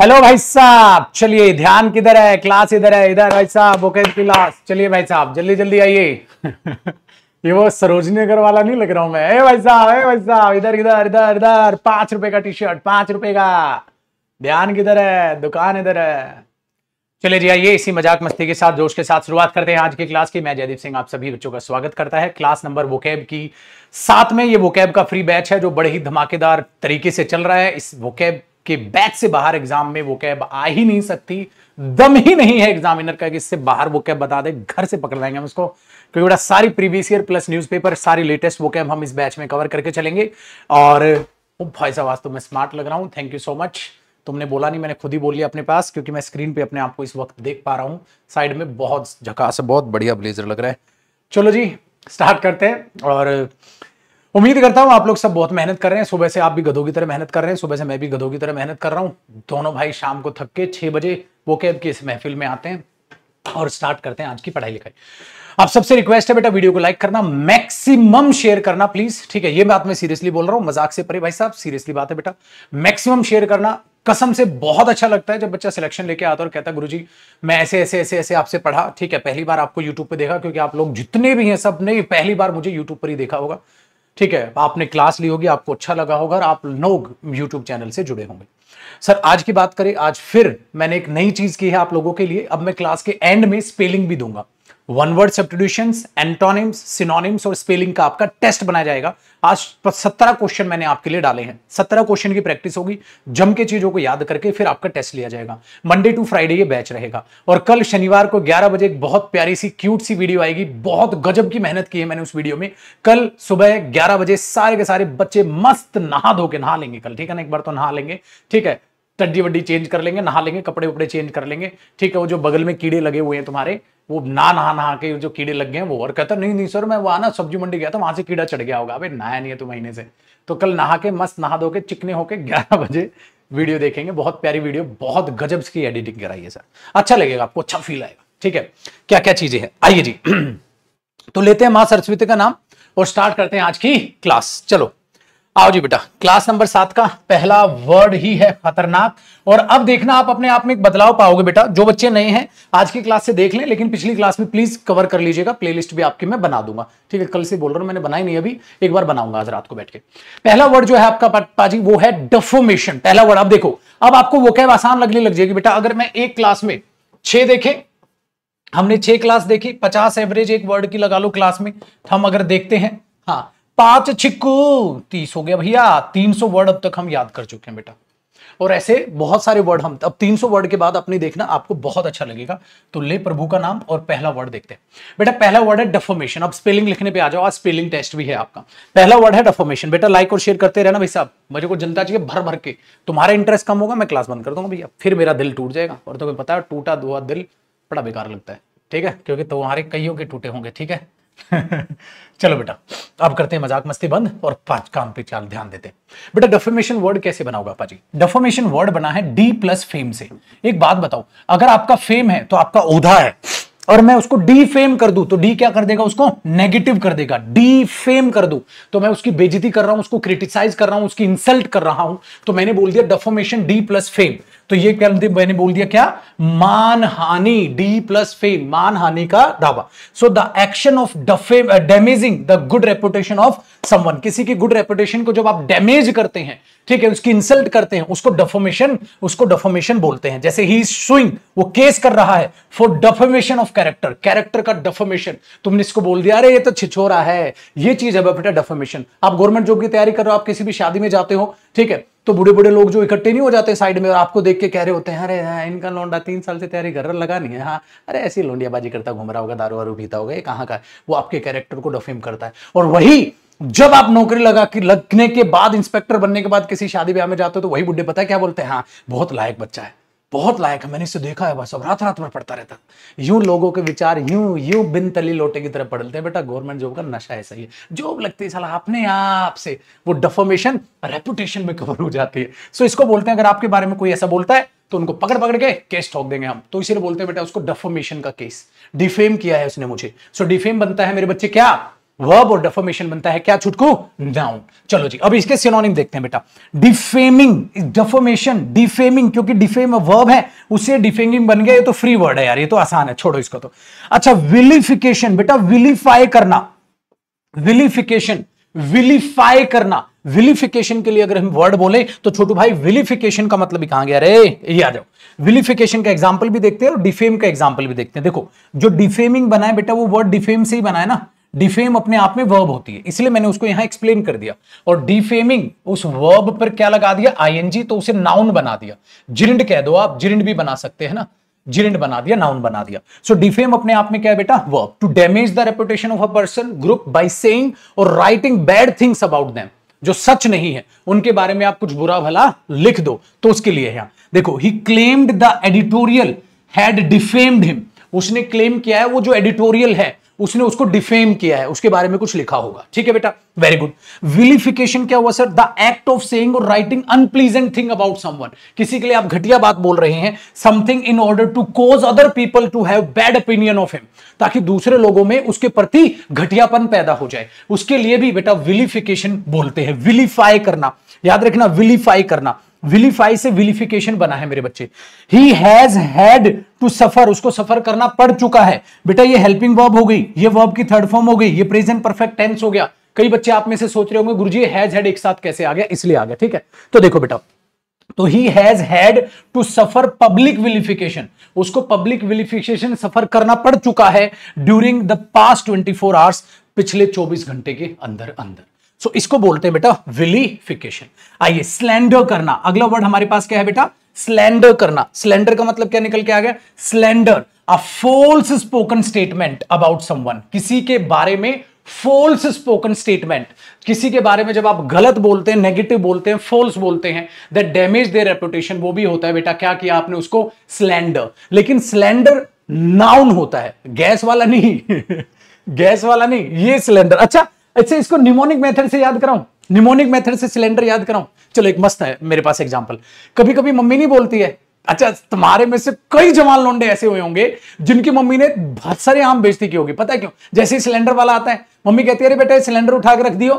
Hello भाई साहब चलिए ध्यान किधर है क्लास इधर है इधर भाई साहब ओके क्लास चलिए भाई साहब जल्दी जल्दी आइए ये वो सरोजनी नगर वाला नहीं लग रहा हूं मैं ए भाई साहब ए भाई साहब इधर इधर इधर इधर पांच रुपए का टी शर्ट पांच रुपए का ध्यान किधर है दुकान इधर है चलिए जी आइए इसी मजाक मस्ती के साथ जोश के साथ शुरुआत करते हैं आज की क्लास की मैं जयदीप सिंह आप सभी बच्चों का स्वागत करता है क्लास नंबर वोकेब की साथ में ये वोकैब का फ्री बैच है जो बड़े ही धमाकेदार तरीके से चल रहा है इस वोकैब के बैच से बाहर एग्जाम में वो कैब आ ही नहीं सकती दम ही नहीं है एग्जामिनर का कि इससे बाहर वो कैब बता दे घर से पकड़ लाएंगे हम उसको क्योंकि बड़ा सारी प्रीवियस ईयर प्लस न्यूज़पेपर सारी लेटेस्ट वो कैब हम इस बैच में कवर करके चलेंगे और भाई साहब आज तो मैं स्मार्ट लग रहा हूँ थैंक यू सो मच तुमने बोला नहीं मैंने खुद ही बोली अपने पास क्योंकि मैं स्क्रीन पे अपने आप को इस वक्त देख पा रहा हूँ साइड में बहुत झकास बहुत बढ़िया ब्लेजर लग रहा है चलो जी स्टार्ट करते हैं और उम्मीद करता हूं आप लोग सब बहुत मेहनत कर रहे हैं सुबह से आप भी गधों की तरह मेहनत कर रहे हैं सुबह से मैं भी गधों की तरह मेहनत कर रहा हूं दोनों भाई शाम को थक के छह बजे वो कैब की इस महफिल में आते हैं और स्टार्ट करते हैं आज की पढ़ाई लिखाई आप सबसे रिक्वेस्ट है बेटा वीडियो को लाइक करना मैक्सिमम शेयर करना प्लीज ठीक है ये बात मैं सीरियसली बोल रहा हूं मजाक से परे भाई साहब सीरियसली बात है बेटा मैक्सिमम शेयर करना कसम से बहुत अच्छा लगता है जब बच्चा सिलेक्शन लेके आता और कहता है गुरुजी मैं ऐसे ऐसे ऐसे ऐसे आपसे पढ़ा ठीक है पहली बार आपको यूट्यूब पर देखा क्योंकि आप लोग जितने भी हैं सब ने पहली बार मुझे यूट्यूब पर ही देखा होगा ठीक है आपने क्लास ली होगी आपको अच्छा लगा होगा और आप लोग यूट्यूब चैनल से जुड़े होंगे सर आज की बात करें आज फिर मैंने एक नई चीज की है आप लोगों के लिए अब मैं क्लास के एंड में स्पेलिंग भी दूंगा one word substitution antonyms synonyms और स्पेलिंग का आपका टेस्ट बनाया जाएगा आज सत्रह क्वेश्चन मैंने आपके लिए डाले हैं सत्रह क्वेश्चन की प्रैक्टिस होगी जम के चीजों को याद करके फिर आपका टेस्ट लिया जाएगा मंडे टू फ्राइडे ये बैच रहेगा और कल शनिवार को ग्यारह बजे एक बहुत प्यारी सी क्यूट सी वीडियो आएगी बहुत गजब की मेहनत की है मैंने उस वीडियो में कल सुबह ग्यारह बजे सारे के सारे बच्चे मस्त नहा धो के नहा लेंगे कल ठीक है ना एक बार तो नहा लेंगे ठीक है चड्डी वड्डी चेंज कर लेंगे नहा लेंगे कपड़े वपड़े चेंज कर लेंगे ठीक है वो जो बगल में कीड़े लगे हुए हैं तुम्हारे वो ना नहा नहा के जो कीड़े लग गए हैं वो और कहता नहीं नहीं सर मैं वहाँ ना सब्जी मंडी गया था वहां से कीड़ा चढ़ गया होगा अभी नहाया नहीं है तो महीने से तो कल नहा के मस्त नहा दो के चिकने होके ग्यारह बजे वीडियो देखेंगे बहुत प्यारी वीडियो बहुत गजब की एडिटिंग कराई है सर अच्छा लगेगा आपको अच्छा फील आएगा ठीक है क्या क्या चीजें हैं आइए जी तो लेते हैं माँ सरस्वती का नाम और स्टार्ट करते हैं आज की क्लास चलो आओ जी बेटा क्लास नंबर सात का पहला वर्ड ही है खतरनाक और अब देखना आप अपने आप में एक बदलाव पाओगे बेटा जो बच्चे नए हैं आज की क्लास से देख लें लेकिन पिछली क्लास में प्लीज कवर कर लीजिएगा प्लेलिस्ट भी आपके मैं बना दूंगा ठीक है कल से बोल रहा हूं मैंने बनाई नहीं अभी एक बार बनाऊंगा आज रात को बैठ के पहला वर्ड जो है आपका पाजी वो है डफोमेशन पहला वर्ड आप देखो अब आपको वो कैब आसान लगने लग जाएगी बेटा अगर मैं एक क्लास में छह देखे हमने छह क्लास देखी पचास एवरेज एक वर्ड की लगा लो क्लास में हम अगर देखते हैं हाँ पांच छिक्कू तीस हो गया भैया तीन सौ वर्ड अब तक हम याद कर चुके हैं बेटा और ऐसे बहुत सारे वर्ड हम अब 300 वर्ड के बाद अपने देखना आपको बहुत अच्छा लगेगा तो ले प्रभु का नाम और पहला वर्ड देखते हैं बेटा पहला वर्ड है डेफोमेशन अब स्पेलिंग लिखने पे आ जाओ आज स्पेलिंग टेस्ट भी है आपका पहला वर्ड है डेफोमेशन बेटा लाइक और शेयर करते रहना भाई साहब मुझे को जनता चाहिए भर भर के तुम्हारा इंटरेस्ट कम होगा मैं क्लास बंद कर दूंगा भैया फिर मेरा दिल टूट जाएगा और तुम्हें तो पता है टूटा दुआ दिल बड़ा बेकार लगता है ठीक है क्योंकि तुम्हारे कईयों के टूटे होंगे ठीक है चलो बेटा अब करते हैं मजाक मस्ती बंद और पांच काम पे चाल ध्यान देते बेटा डेफोमेशन वर्ड कैसे बना होगा पाजी डेफोमेशन वर्ड बना है डी प्लस फेम से एक बात बताओ अगर आपका फेम है तो आपका ओधा है और मैं उसको डी फेम कर दूं तो डी क्या कर देगा उसको नेगेटिव कर देगा डी फेम कर दूं तो मैं उसकी बेजती कर रहा हूं उसको क्रिटिसाइज कर रहा हूं उसकी इंसल्ट कर रहा हूं तो मैंने बोल दिया डेफोमेशन डी प्लस फेम तो ये क्या मैंने बोल दिया क्या मान हानि डी प्लस फेम हानि का दावा so the action of damaging the good reputation of someone किसी की गुड रेपुटेशन को जब आप डैमेज करते हैं ठीक है उसकी इंसल्ट करते हैं उसको डफोमेशन उसको डफोमेशन बोलते हैं जैसे ही स्विंग वो केस कर रहा है for defamation of character character का डफोमेशन तुमने इसको बोल दिया अरे ये तो छिछोरा है ये चीज है बेटा डफोमेशन आप गवर्नमेंट जॉब की तैयारी कर रहे हो आप किसी भी शादी में जाते हो ठीक है तो बूढ़े बूढ़े लोग जो इकट्ठे नहीं हो जाते साइड में और आपको देख के कह रहे होते हैं अरे हाँ इनका लौंडा तीन साल से तैयारी घर लगा नहीं है हाँ अरे ऐसी लौंडियाबाजी करता घूम रहा होगा दारू वारू पीता होगा ये कहाँ का वो आपके कैरेक्टर को डफेम करता है और वही जब आप नौकरी लगा के लगने के बाद इंस्पेक्टर बनने के बाद किसी शादी ब्याह में जाते हो तो वही बुढ़े पता है क्या बोलते हैं हाँ बहुत लायक बच्चा है बहुत लायक है मैंने इसे देखा है बस अब रात रात भर पढ़ता रहता यूं लोगों के विचार यूं यूं बिन तली लोटे की तरह पढ़ते हैं बेटा गवर्नमेंट जॉब का नशा ऐसा ही है जॉब लगती है साला अपने आप से वो डफोमेशन रेपुटेशन में कवर हो जाती है सो इसको बोलते हैं अगर आपके बारे में कोई ऐसा बोलता है तो उनको पकड़ पकड़ के केस ठोक देंगे हम तो इसीलिए बोलते हैं बेटा उसको डफोमेशन का केस डिफेम किया है उसने मुझे सो डिफेम बनता है मेरे बच्चे क्या वर्ब और डेफोमेशन बनता है क्या छुटकू नाउन चलो जी अब इसके सिनोनिम देखते हैं बेटा डिफेमिंग डेफोमेशन डिफेमिंग क्योंकि डिफेम वर्ब है उससे डिफेमिंग बन गया ये तो फ्री वर्ड है यार ये तो आसान है छोड़ो इसको तो अच्छा विलिफिकेशन बेटा विलिफाई करना विलिफिकेशन विलिफाई करना विलिफिकेशन के लिए अगर हम वर्ड बोले तो छोटू भाई विलिफिकेशन का मतलब कहां गया रे ये आ जाओ विलिफिकेशन का एग्जाम्पल भी देखते हैं और डिफेम का एग्जाम्पल भी देखते हैं देखो जो डिफेमिंग बनाए बेटा वो वर्ड डिफेम से ही बनाए ना डिफेम अपने आप में वर्ब होती है इसलिए मैंने उसको यहां एक्सप्लेन कर दिया और डिफेमिंग उस वर्ब पर क्या लगा दिया आईएनजी तो उसे नाउन बना दिया जिरिंड कह दो आप जिरिंड भी बना सकते हैं ना जिरिंड बना दिया नाउन बना दिया सो so, डिफेम अपने आप में क्या है बेटा verb to damage the reputation of a person group by saying और writing bad things about them जो सच नहीं है उनके बारे में आप कुछ बुरा भला लिख दो तो उसके लिए यहां देखो he claimed the editorial had defamed him उसने क्लेम किया है वो जो एडिटोरियल है उसने उसको डिफेम किया है उसके बारे में कुछ लिखा होगा ठीक है बेटा वेरी गुड विलिफिकेशन क्या हुआ sir the act of saying और writing unpleasant thing about someone किसी के लिए आप घटिया बात बोल रहे हैं something in order to cause other people to have bad opinion of him ताकि दूसरे लोगों में उसके प्रति घटियापन पैदा हो जाए उसके लिए भी बेटा विलिफिकेशन बोलते हैं विलीफाई करना याद रखना विलीफाई करना विलीफाई से विलीफिकेशन बना है मेरे बच्चे he has had to suffer उसको सफर करना पड़ चुका है बेटा ये हेल्पिंग वर्ब हो गई ये वर्ब की थर्ड फॉर्म हो गई ये प्रेजेंट परफेक्ट टेंस हो गया कई बच्चे आप में से सोच रहे होंगे गुरुजी हैज हैड एक साथ कैसे आ गया इसलिए आ गया ठीक है तो देखो बेटा तो he has had to suffer public vilification उसको पब्लिक विलिफिकेशन सफर करना पड़ चुका है ड्यूरिंग द पास्ट 24 आवर्स पिछले 24 घंटे के अंदर अंदर सो so, इसको बोलते हैं बेटा विलीफिकेशन आइए स्लैंडर करना अगला वर्ड हमारे पास क्या है बेटा स्लैंडर करना स्लैंडर का मतलब क्या निकल के आ गया slander a false spoken statement about someone किसी के बारे में फोल्स स्पोकन स्टेटमेंट किसी के बारे में जब आप गलत बोलते हैं नेगेटिव बोलते हैं फोल्स बोलते हैं दैट डैमेज दे रेपुटेशन वो भी होता है बेटा क्या किया आपने उसको स्लैंडर लेकिन स्लैंडर नाउन होता है गैस वाला नहीं गैस वाला नहीं ये सिलेंडर अच्छा अच्छा इसको निमोनिक मेथड से याद कराऊं निमोनिक मेथड से सिलेंडर याद कराऊं चलो एक मस्त है मेरे पास एग्जाम्पल कभी कभी मम्मी नहीं बोलती है अच्छा तुम्हारे में से कई जमाल लोंडे ऐसे हुए होंगे जिनकी मम्मी ने बहुत सारे आम बेचती की होगी पता है क्यों जैसे ही सिलेंडर वाला आता है मम्मी कहती है अरे बेटा सिलेंडर उठा के रख दियो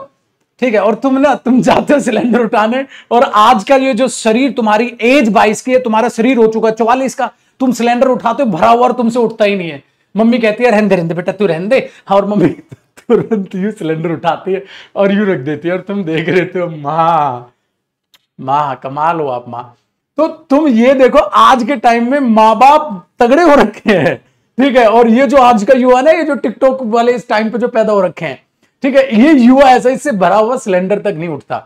ठीक है और तुम ना तुम जाते हो सिलेंडर उठाने और आज का ये जो शरीर तुम्हारी एज बाईस की है तुम्हारा शरीर हो चुका है चौवालीस का तुम सिलेंडर उठाते हो भरा हुआ और तुमसे उठता ही नहीं है मम्मी कहती है रहने दे रहने दे बेटा तू रहने दे हाँ और मम्मी तुरंत यू सिलेंडर उठाती है और यू रख देती है और तुम देख रहे थे माँ माँ कमाल हो आप माँ तो तुम ये देखो आज के टाइम में माँ बाप तगड़े हो रखे हैं ठीक है और ये जो आज का युवा ना ये जो टिकटॉक वाले इस टाइम पे जो पैदा हो रखे हैं ठीक है ये युवा ऐसा इससे भरा हुआ सिलेंडर तक नहीं उठता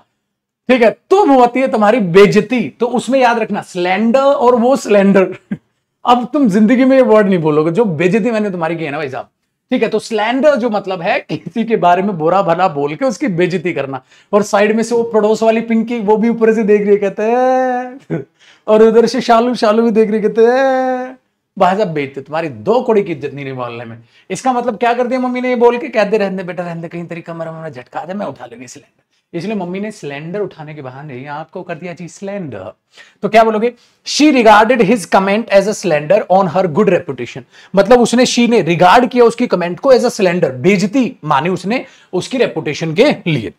ठीक है तो होती है तुम्हारी बेजती तो उसमें याद रखना सिलेंडर और वो सिलेंडर अब तुम जिंदगी में ये वर्ड नहीं बोलोगे जो बेजती मैंने तुम्हारी की है ना भाई साहब ठीक है तो स्लैंडर जो मतलब है किसी के बारे में बुरा भला बोल के उसकी बेजती करना और साइड में से वो पड़ोस वाली पिंकी वो भी ऊपर से देख रही कहते हैं और उधर से शालू शालू भी देख रही कहते हैं भाजपा बेचते तुम्हारी दो कोड़ी की इज्जत नहीं मोहल्ले में इसका मतलब क्या कर दिया मम्मी ने ये बोल के कहते रहने बेटा रहने कहीं तरीका मरा मरा झटका दे मैं उठा लेंगे सिलेंडर इसलिए मम्मी ने सिलेंडर उठाने के बहाने आपको कर दिया जी सिलेंडर तो क्या बोलोगे she regarded his comment as a slander on her good reputation मतलब उसने शी ने रिगार्ड किया उसकी कमेंट को एज अ सिलेंडर बेजती माने उसने उसकी रेपुटेशन के लिए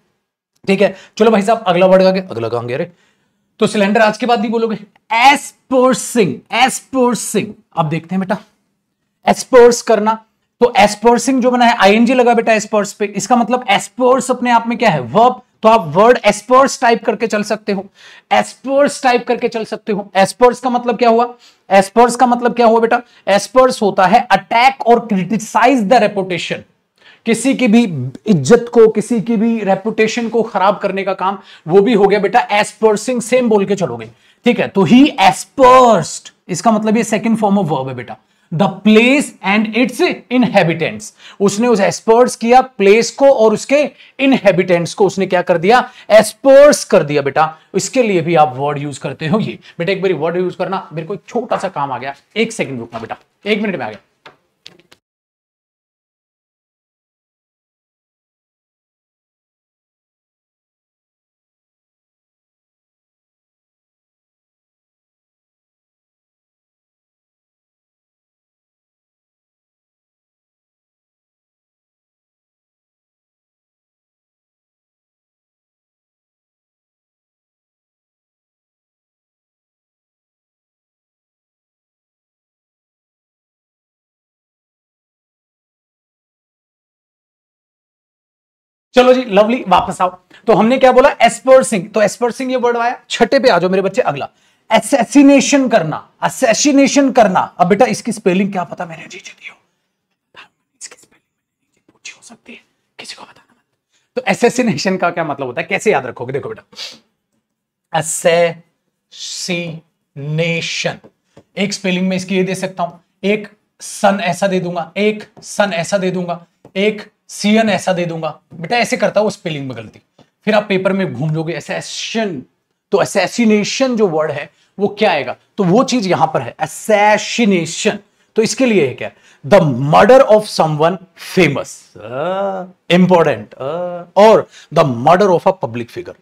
ठीक है चलो भाई साहब अगला वर्ड का अगला कहेंगे अरे तो सिलेंडर आज के बाद भी बोलोगे एसपोर्सिंग एसपोर्सिंग अब देखते हैं बेटा एसपोर्स करना तो एसपोर्सिंग जो बना है आईएनजी लगा बेटा एसपोर्स पे इसका मतलब एसपोर्स अपने आप में क्या है वर्ब तो आप वर्ड एस्पर्स टाइप करके चल सकते हो एस्पर्स टाइप करके चल सकते हो एस्पर्स का मतलब क्या हुआ एस्पर्स का मतलब क्या हुआ बेटा एस्पर्स होता है अटैक और क्रिटिसाइज द रेपुटेशन किसी की भी इज्जत को किसी की भी रेपुटेशन को खराब करने का काम वो भी हो गया बेटा एस्पर्सिंग सेम बोल के चलोगे ठीक है तो ही एस्पर्स इसका मतलब ये सेकंड फॉर्म ऑफ वर्ब है बेटा the place and its inhabitants उसने उस एक्सपर्ट्स किया प्लेस को और उसके इनहेबिटेंट्स को उसने क्या कर दिया एक्सपर्ट्स कर दिया बेटा इसके लिए भी आप वर्ड यूज करते हो ये बेटा एक बार वर्ड यूज करना मेरे को छोटा सा काम आ गया एक सेकंड रुकना बेटा एक मिनट में आ गया चलो जी लवली वापस आओ तो हमने क्या बोला एस्पर्सिंग तो एस्पर्सिंग ये वर्ड आया छठे पे आ जाओ मेरे बच्चे अगला एसेसिनेशन करना असेसिनेशन करना अब बेटा इसकी स्पेलिंग क्या पता मैंने जी जी हो इसकी स्पेलिंग पूछी हो सकती है किसी को बताना मत तो एसेसिनेशन का क्या मतलब होता है कैसे याद रखोगे देखो बेटा असेसिनेशन एक स्पेलिंग में इसकी ये दे सकता हूं एक सन ऐसा दे दूंगा एक सन ऐसा दे दूंगा एक एन ऐसा दे दूंगा बेटा ऐसे करता हूं स्पेलिंग में गलती फिर आप पेपर में घूम लोगे एसेशन तो एसेसिनेशन जो वर्ड है वो क्या आएगा तो वो चीज यहां पर है एसेसिनेशन तो इसके लिए है क्या the murder of someone famous important और the murder of a public figure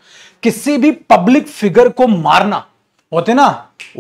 किसी भी पब्लिक फिगर को मारना होते ना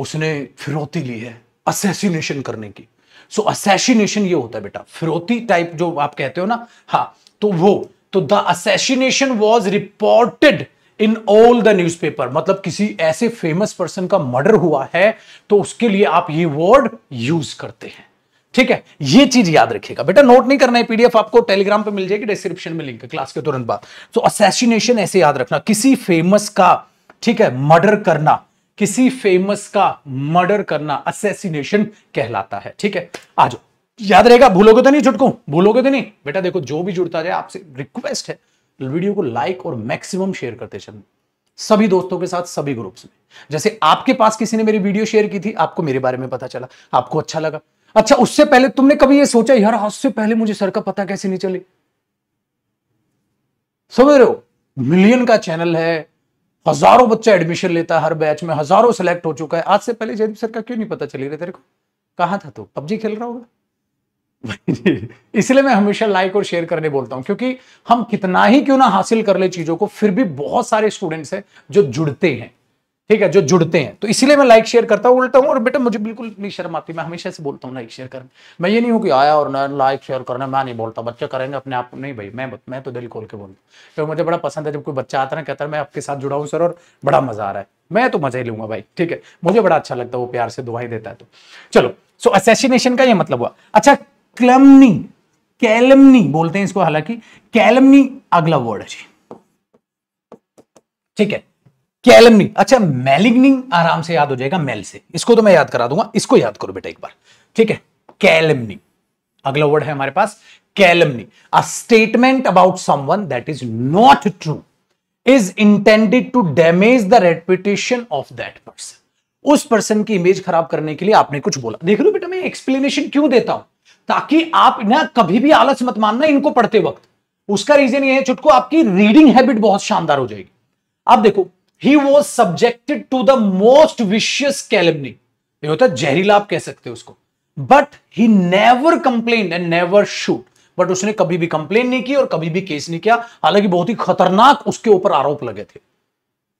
उसने फिरौती ली है असेसिनेशन करने की सो असैसिनेशन ये होता है बेटा फिरौती टाइप जो आप कहते हो ना हाँ तो वो तो the assassination was reported in all the newspaper मतलब किसी ऐसे फेमस पर्सन का मर्डर हुआ है तो उसके लिए आप ये वर्ड यूज करते हैं ठीक है ये चीज याद रखिएगा बेटा नोट नहीं करना है पीडीएफ आपको टेलीग्राम पे मिल जाएगी डिस्क्रिप्शन में लिंक है क्लास के तुरंत बाद तो असैसिनेशन ऐसे याद रखना किसी फेमस का ठीक है मर्डर करना किसी फेमस का मर्डर करना असैसिनेशन कहलाता है ठीक है आ जाओ याद रहेगा भूलोगे तो नहीं चुटकू भूलोगे तो नहीं बेटा देखो जो भी जुड़ता जाए आपसे रिक्वेस्ट है वीडियो को लाइक और मैक्सिमम शेयर करते चलना सभी दोस्तों के साथ सभी ग्रुप्स में जैसे आपके पास किसी ने मेरी वीडियो शेयर की थी आपको मेरे बारे में पता चला आपको अच्छा लगा अच्छा उससे पहले तुमने कभी ये सोचा यार उससे पहले मुझे सर का पता कैसे नहीं चले समझ रहे हो मिलियन का चैनल है हजारों बच्चा एडमिशन लेता है हर बैच में हजारों सेलेक्ट हो चुका है आज से पहले जयदीप सर का क्यों नहीं पता चली रहा तेरे को कहा था तू पबजी खेल रहा होगा इसलिए मैं हमेशा लाइक और शेयर करने बोलता हूँ क्योंकि हम कितना ही क्यों ना हासिल कर ले चीजों को फिर भी बहुत सारे स्टूडेंट्स हैं जो जुड़ते हैं ठीक है जो जुड़ते हैं तो इसलिए मैं लाइक शेयर करता हूँ उल्टा हूँ और बेटा मुझे बिल्कुल नहीं शर्म आती मैं हमेशा से बोलता हूँ लाइक शेयर करना मैं ये नहीं हूँ कि आया और ना लाइक शेयर करना मैं नहीं बोलता बच्चे करेंगे अपने आप नहीं भाई मैं मैं तो दिल खोल के बोलता हूँ तो मुझे बड़ा पसंद है जब कोई बच्चा आता ना कहता है मैं आपके साथ जुड़ा हूँ सर और बड़ा मजा आ रहा है मैं तो मजा ही लूंगा भाई ठीक है मुझे बड़ा अच्छा लगता है वो प्यार से दुआई देता है तो चलो सो असैसिनेशन का ये मतलब हुआ अच्छा क्लमनी कैलमनी बोलते हैं इसको हालांकि कैलमनी अगला वर्ड है जी ठीक है कैलमनी अच्छा मेलिग्निंग आराम से याद हो जाएगा मेल से इसको तो मैं याद करा दूंगा इसको याद करो बेटा एक बार ठीक है कैलमनी अगला वर्ड है हमारे पास calumny a statement about someone that is not true is intended to damage the reputation of that person उस पर्सन की इमेज खराब करने के लिए आपने कुछ बोला देख लो बेटा मैं एक्सप्लेनेशन क्यों देता हूं ताकि आप ना कभी भी आलस मत मानना इनको पढ़ते वक्त उसका रीजन ये है चुटको आपकी रीडिंग हैबिट बहुत शानदार हो जाएगी आप देखो he was subjected to the most vicious calumny होता है जहरीला आप कह सकते हो उसको but he never complain and never shoot but उसने कभी भी कंप्लेन नहीं की और कभी भी केस नहीं किया हालांकि बहुत ही खतरनाक उसके ऊपर आरोप लगे थे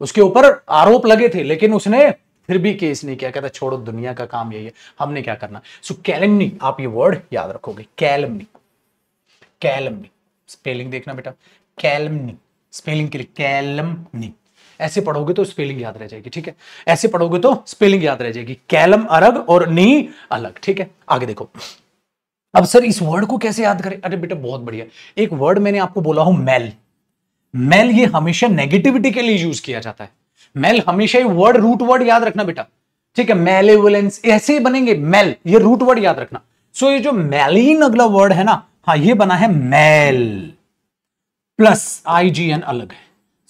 उसके ऊपर आरोप लगे थे लेकिन उसने फिर भी केस नहीं किया कहता छोड़ो दुनिया का काम यही है हमने क्या करना सो so, कैलमनी आप ये वर्ड याद रखोगे कैलमनी कैलमनी स्पेलिंग देखना बेटा कैलमनी स्पेलिंग के लिए कैलमनी ऐसे पढ़ोगे तो स्पेलिंग याद रह जाएगी ठीक है ऐसे पढ़ोगे तो स्पेलिंग याद रह जाएगी कैलम अलग और नी अलग ठीक है आगे देखो अब सर इस वर्ड को कैसे याद करें अरे बेटा बहुत बढ़िया एक वर्ड मैंने आपको बोला हूं मेल मेल ये हमेशा नेगेटिविटी के लिए यूज किया जाता है मेल हमेशा ये वर्ड रूट वर्ड याद रखना बेटा ठीक है मेलेवलेंस ऐसे ही बनेंगे मेल ये रूट वर्ड याद रखना सो ये जो मेलिन अगला वर्ड है ना हाँ ये बना है male plus I G N अलग है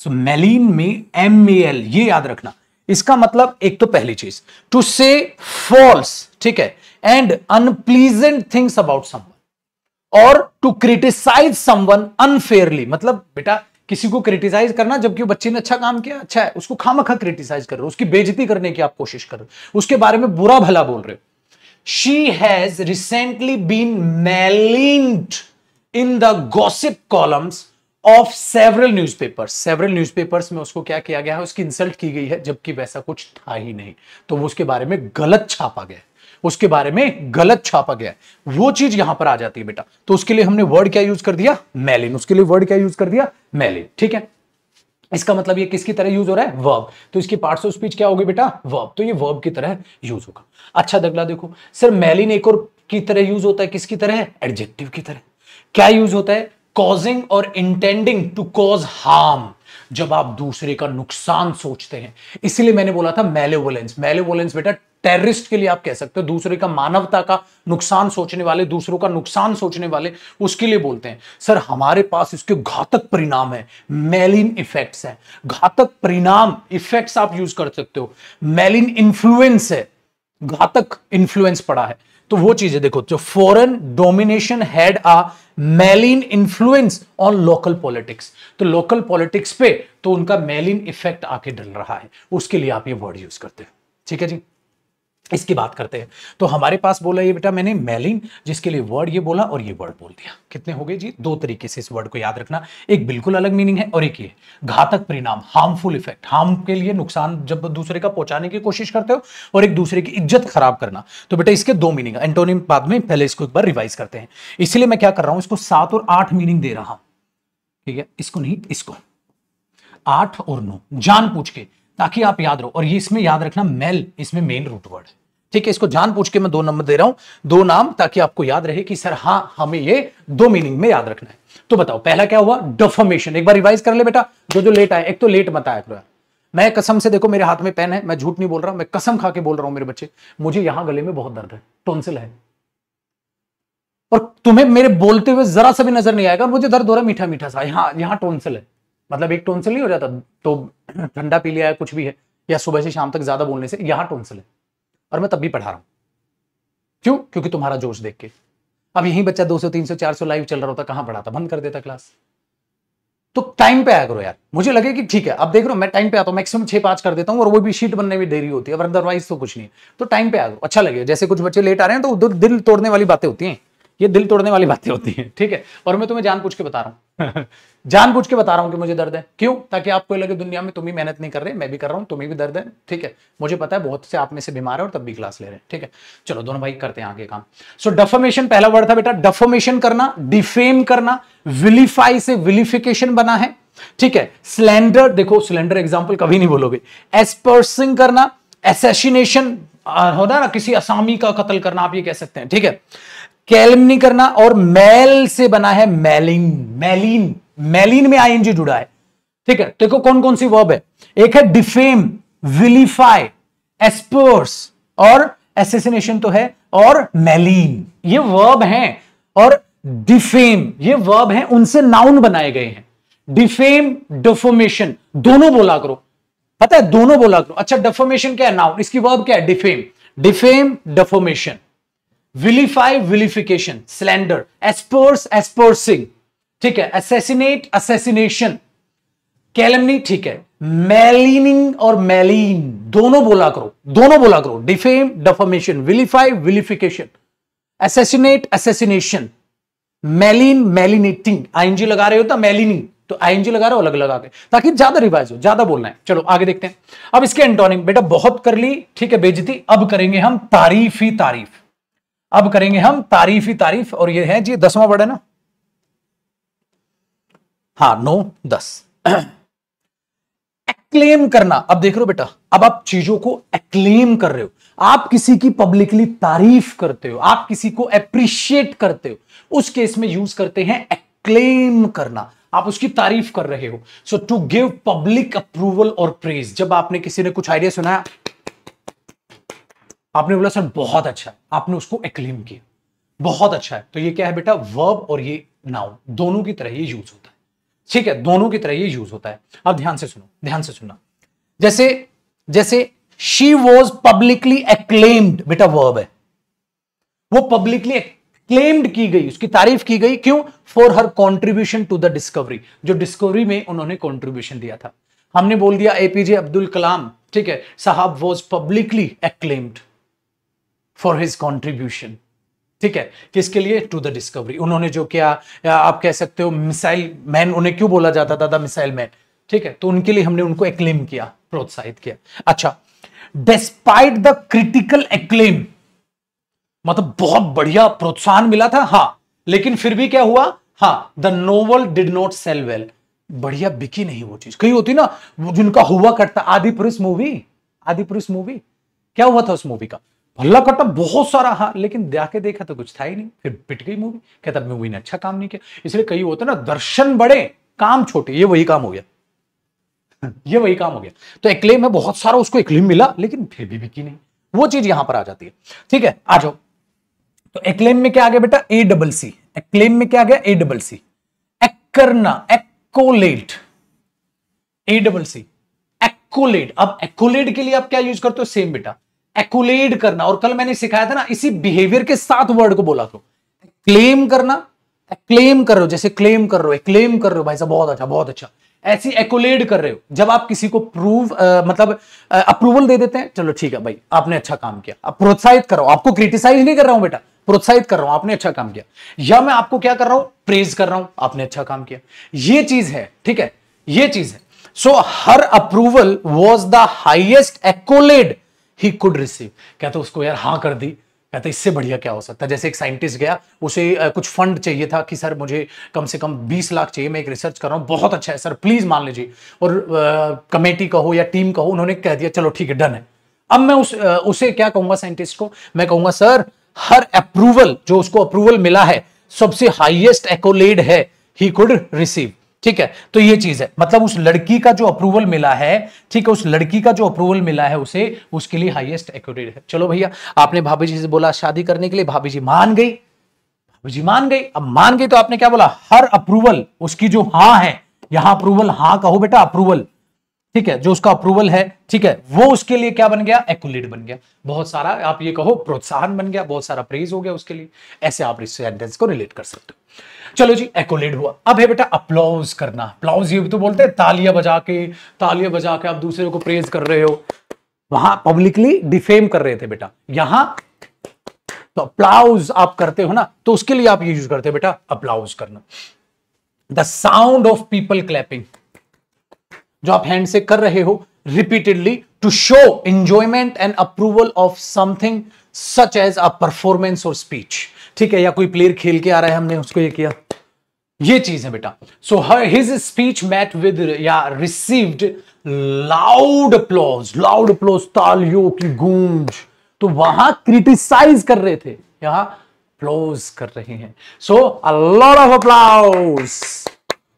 सो मेलिन में एम ए एल ये याद रखना इसका मतलब एक तो पहली चीज टू से फॉल्स ठीक है and unpleasant things about someone और टू क्रिटिसाइज समवन अनफेयरली मतलब बेटा किसी को क्रिटिसाइज करना जबकि वो बच्चे ने अच्छा काम किया अच्छा है उसको खाम खा क्रिटिसाइज कर रहे हो उसकी बेजती करने की आप कोशिश कर रहे हो उसके बारे में बुरा भला बोल रहे हो she has recently been maligned in the gossip columns of several newspaper several newspapers में उसको क्या किया गया है उसकी इंसल्ट की गई है जबकि वैसा कुछ था ही नहीं तो वो उसके बारे में गलत छापा गया उसके बारे में गलत छापा गया वो चीज यहां पर आ जाती है बेटा तो उसके लिए हमने वर्ड क्या यूज कर दिया मेलिन उसके लिए वर्ड क्या यूज कर दिया मेलिन ठीक है इसका मतलब ये किसकी तरह यूज हो रहा है वर्ब तो इसकी पार्ट ऑफ स्पीच क्या होगी बेटा वर्ब तो ये वर्ब की तरह यूज होगा अच्छा दगला देखो सर मेलिन एक और की तरह यूज होता है किसकी तरह एडजेक्टिव की तरह क्या यूज होता है कॉजिंग और इंटेंडिंग टू कॉज हार्म जब आप दूसरे का नुकसान सोचते हैं इसीलिए मैंने बोला था मेलेवोलेंस मेलेवोलेंस बेटा टेररिस्ट के लिए आप कह सकते हो दूसरे का मानवता का नुकसान सोचने वाले दूसरों का नुकसान सोचने वाले उसके लिए बोलते हैं सर हमारे पास इसके घातक परिणाम है मेलिन इफेक्ट्स है घातक परिणाम इफेक्ट्स आप यूज कर सकते हो मेलिन इन्फ्लुएंस है घातक इन्फ्लुएंस पड़ा है तो वो चीजें देखो जो foreign domination had a malign influence on local politics तो लोकल पॉलिटिक्स पे तो उनका मेलिन इफेक्ट आके डल रहा है उसके लिए आप ये वर्ड यूज करते हैं ठीक है जी इसकी बात करते हैं तो हमारे पास बोला ये बेटा मैंने मेलिन जिसके लिए वर्ड ये बोला और ये वर्ड बोल दिया कितने हो गए जी दो तरीके से इस वर्ड को याद रखना एक बिल्कुल अलग मीनिंग है और एक ये घातक परिणाम हार्मफुल इफेक्ट हार्म के लिए नुकसान जब दूसरे का पहुंचाने की कोशिश करते हो और एक दूसरे की इज्जत खराब करना तो बेटा इसके दो मीनिंग एंटोनिम बाद में पहले इसको एक बार रिवाइज करते हैं इसलिए मैं क्या कर रहा हूं इसको सात और आठ मीनिंग दे रहा हूं ठीक है इसको नहीं इसको आठ और नौ जान पूछ के ताकि आप याद रहो और ये इसमें याद रखना मेल इसमें मेन रूट वर्ड है ठीक है इसको जान पूछ के मैं दो नंबर दे रहा हूं दो नाम ताकि आपको याद रहे कि सर हाँ हमें ये दो मीनिंग में याद रखना है तो बताओ पहला क्या हुआ डफॉर्मेशन एक बार रिवाइज कर ले बेटा जो जो लेट आए एक तो लेट मत आया करो मैं कसम से देखो मेरे हाथ में पेन है मैं झूठ नहीं बोल रहा हूं मैं कसम खा के बोल रहा हूं मेरे बच्चे मुझे यहां गले में बहुत दर्द है टोनसिल है और तुम्हें मेरे बोलते हुए जरा सा भी नजर नहीं आएगा मुझे दर्द हो रहा है मीठा मीठा सा यहां यहां टोनसिल है मतलब एक टोनसिल नहीं हो जाता तो ठंडा पी लिया है कुछ भी है या सुबह से शाम तक ज्यादा बोलने से यहां टोनसिल है और मैं तब भी पढ़ा रहा हूं क्यों क्योंकि तुम्हारा जोश देख के अब यही बच्चा 200, 300, 400 लाइव चल रहा होता कहां पढ़ाता बंद कर देता क्लास तो टाइम पे आया करो यार मुझे लगे कि ठीक है अब देख रहा मैं टाइम पे आता हूं मैक्सिमम छह पांच कर देता हूं और वो भी शीट बनने में देरी होती है अदरवाइज तो कुछ नहीं तो टाइम पे आ अच्छा लगे जैसे कुछ बच्चे लेट आ रहे हैं तो दिल तोड़ने वाली बातें होती हैं ये दिल तोड़ने वाली बातें होती हैं ठीक है और मैं तुम्हें पूछ के बता रहा हूँ पूछ के बता रहा हूँ कि मुझे दर्द है क्यों ताकि आपको लगे दुनिया में तुम ही मेहनत नहीं कर रहे मैं भी कर रहा हूँ तुम्हें भी दर्द है ठीक है मुझे पता है बहुत से आप में से बीमार है और तब भी क्लास ले रहे हैं ठीक है चलो दोनों भाई करते हैं आगे काम सो डफोमेशन पहला वर्ड था बेटा डफोमेशन करना डिफेम करना विलीफाई से विलीफिकेशन बना है ठीक है सिलेंडर देखो सिलेंडर एग्जाम्पल कभी नहीं बोलोगे एसपर्सिंग करना एसेसिनेशन होना ना किसी असामी का कत्ल करना आप ये कह सकते हैं ठीक है कैलम नहीं करना और मैल से बना है मैलिन मैलिन मैलिन में आईएनजी जुड़ा है ठीक है देखो कौन कौन सी वर्ब है एक है डिफेम विलीफाई एस्पर्स और एसेसिनेशन तो है और मैलिन ये वर्ब हैं और डिफेम ये वर्ब हैं उनसे नाउन बनाए गए हैं डिफेम डिफोमेशन दोनों बोला करो पता है दोनों बोला करो अच्छा डिफोमेशन क्या है नाउन इसकी वर्ब क्या है defame defame defamation vilify vilification slander asperse aspersing ठीक है असेसिनेट असेसिनेशन कैलमनी ठीक है मैलिनिंग और मैलिन दोनों बोला करो दोनों बोला करो defame defamation vilify vilification assassinate assassination malign maligning ING लगा रहे हो तो मेलिनी तो आईएनजी लगा रहे हो अलग लगा के ताकि ज्यादा रिवाइज हो ज्यादा बोलना है चलो आगे देखते हैं अब इसके एंटोनिम बेटा बहुत कर ली ठीक है बेजती अब करेंगे हम तारीफ ही तारीफ अब करेंगे हम तारीफ ही तारीफ और ये है जी दसवां वर्ड है ना हाँ नौ दस एक्लेम करना अब देख रहे हो बेटा अब आप चीजों को एक्लेम कर रहे हो आप किसी की पब्लिकली तारीफ करते हो आप किसी को अप्रिशिएट करते हो उस केस में यूज करते हैं एक्लेम करना आप उसकी तारीफ कर रहे हो so to give public approval और प्रेज जब आपने किसी ने कुछ आइडिया सुनाया आपने बोला सर बहुत अच्छा है आपने उसको एक्लेम किया बहुत अच्छा है तो ये क्या है बेटा वर्ब और ये नाउन दोनों की तरह ये यूज होता है ठीक है दोनों की तरह ये यूज होता है अब ध्यान से सुनो ध्यान से सुनना जैसे जैसे शी वॉज पब्लिकली एक्लेम्ड बेटा वर्ब है वो पब्लिकली क्लेम्ड की गई उसकी तारीफ की गई क्यों for her contribution to the discovery जो डिस्कवरी में उन्होंने कॉन्ट्रीब्यूशन दिया था हमने बोल दिया एपीजे अब्दुल कलाम ठीक है साहब was publicly acclaimed for his contribution ठीक है किसके लिए टू द डिस्कवरी उन्होंने जो किया आप कह सकते हो मिसाइल मैन उन्हें क्यों बोला जाता था द मिसाइल मैन ठीक है तो उनके लिए हमने उनको एक्लेम किया प्रोत्साहित किया अच्छा डिस्पाइट द क्रिटिकल एक्लेम मतलब बहुत बढ़िया प्रोत्साहन मिला था हाँ लेकिन फिर भी क्या हुआ हाँ the novel did not sell well बढ़िया बिकी नहीं वो चीज कहीं होती ना जिनका हुआ करता आदि पुरुष मूवी आदि पुरुष मूवी क्या हुआ था उस मूवी का भल्ला कट्टा बहुत सारा हाँ लेकिन जाके देखा तो कुछ था ही नहीं फिर पिट गई मूवी कहता मूवी ने अच्छा काम नहीं किया इसलिए कई होता ना दर्शन बड़े काम छोटे ये वही काम हो गया ये वही काम हो गया तो एक्लेम है बहुत सारा उसको एक्लेम मिला लेकिन फिर भी बिकी नहीं वो चीज यहां पर आ जाती है ठीक है आ जाओ तो एक्लेम में क्या आ गया बेटा ए डबल सी एक्लेम में क्या आ गया ए डबल सी एक करना एक्कोलेट ए डबल सी एक्कोलेट अब एक्कोलेट के लिए आप क्या यूज करते हो सेम बेटा एकुलेड करना और कल मैंने सिखाया था ना इसी बिहेवियर के साथ वर्ड को बोला तो क्लेम करना क्लेम कर रहे हो जैसे क्लेम कर रहे हो क्लेम कर रहे हो भाई साहब बहुत अच्छा बहुत अच्छा ऐसी एकोलेड कर रहे हो जब आप किसी को प्रूव आ, मतलब अप्रूवल दे देते हैं चलो ठीक है भाई आपने अच्छा काम किया आप प्रोत्साहित करो आपको क्रिटिसाइज नहीं कर रहा हूं बेटा प्रोत्साहित कर रहा हूं आपने अच्छा काम किया या मैं आपको क्या कर रहा हूं प्रेज कर रहा हूं आपने अच्छा काम किया ये चीज है ठीक है ये चीज है so her approval was the highest accolade he could receive कहते उसको यार हाँ कर दी कहते इससे बढ़िया क्या हो सकता है जैसे एक साइंटिस्ट गया उसे कुछ फंड चाहिए था कि सर मुझे कम से कम 20 लाख चाहिए मैं एक रिसर्च कर रहा हूँ बहुत अच्छा है सर प्लीज़ मान लीजिए और कमेटी कहो या टीम कहो उन्होंने कह दिया चलो ठीक है डन है अब मैं उस उसे क्या कहूंगा साइंटिस्ट को मैं कहूंगा सर हर अप्रूवल जो उसको अप्रूवल मिला है सबसे हाइएस्ट एकोलेड है ही कुड रिसीव ठीक है तो ये चीज है मतलब उस लड़की का जो अप्रूवल मिला है ठीक है उस लड़की का जो अप्रूवल मिला है उसे उसके लिए हाईएस्ट एक्यूरेट है चलो भैया आपने भाभी जी से बोला शादी करने के लिए भाभी जी मान गई भाभी जी मान गई अब मान गई तो आपने क्या बोला हर अप्रूवल उसकी जो हाँ है यहां अप्रूवल हाँ कहो बेटा अप्रूवल ठीक है जो उसका अप्रूवल है ठीक है वो उसके लिए क्या बन गया एक्ट बन गया बहुत सारा आप ये कहो प्रोत्साहन बन गया बहुत सारा प्रेज हो गया उसके लिए ऐसे आप इस सेंटेंस को रिलेट कर सकते हो चलो जी एक्ट हुआ अब है बेटा अप्लाउज करना अप्लाउज ये तो बोलते हैं तालियां बजा के तालियां बजा के आप दूसरे को प्रेज कर रहे हो वहां पब्लिकली डिफेम कर रहे थे बेटा यहां तो अप्लाउज आप करते हो ना तो उसके लिए आप ये यूज करते हैं बेटा अप्लाउज करना the sound of people clapping जो आप हैंड से कर रहे हो repeatedly to show enjoyment and approval of something such as a performance और स्पीच ठीक है या कोई प्लेयर खेल के आ रहा है हमने उसको ये किया ये चीज है बेटा so her his speech met with या received loud applause loud applause तालियों की गूंज तो वहां क्रिटिसाइज कर रहे थे यहां अप्लॉज कर रहे हैं सो अ लॉट ऑफ अप्लाउज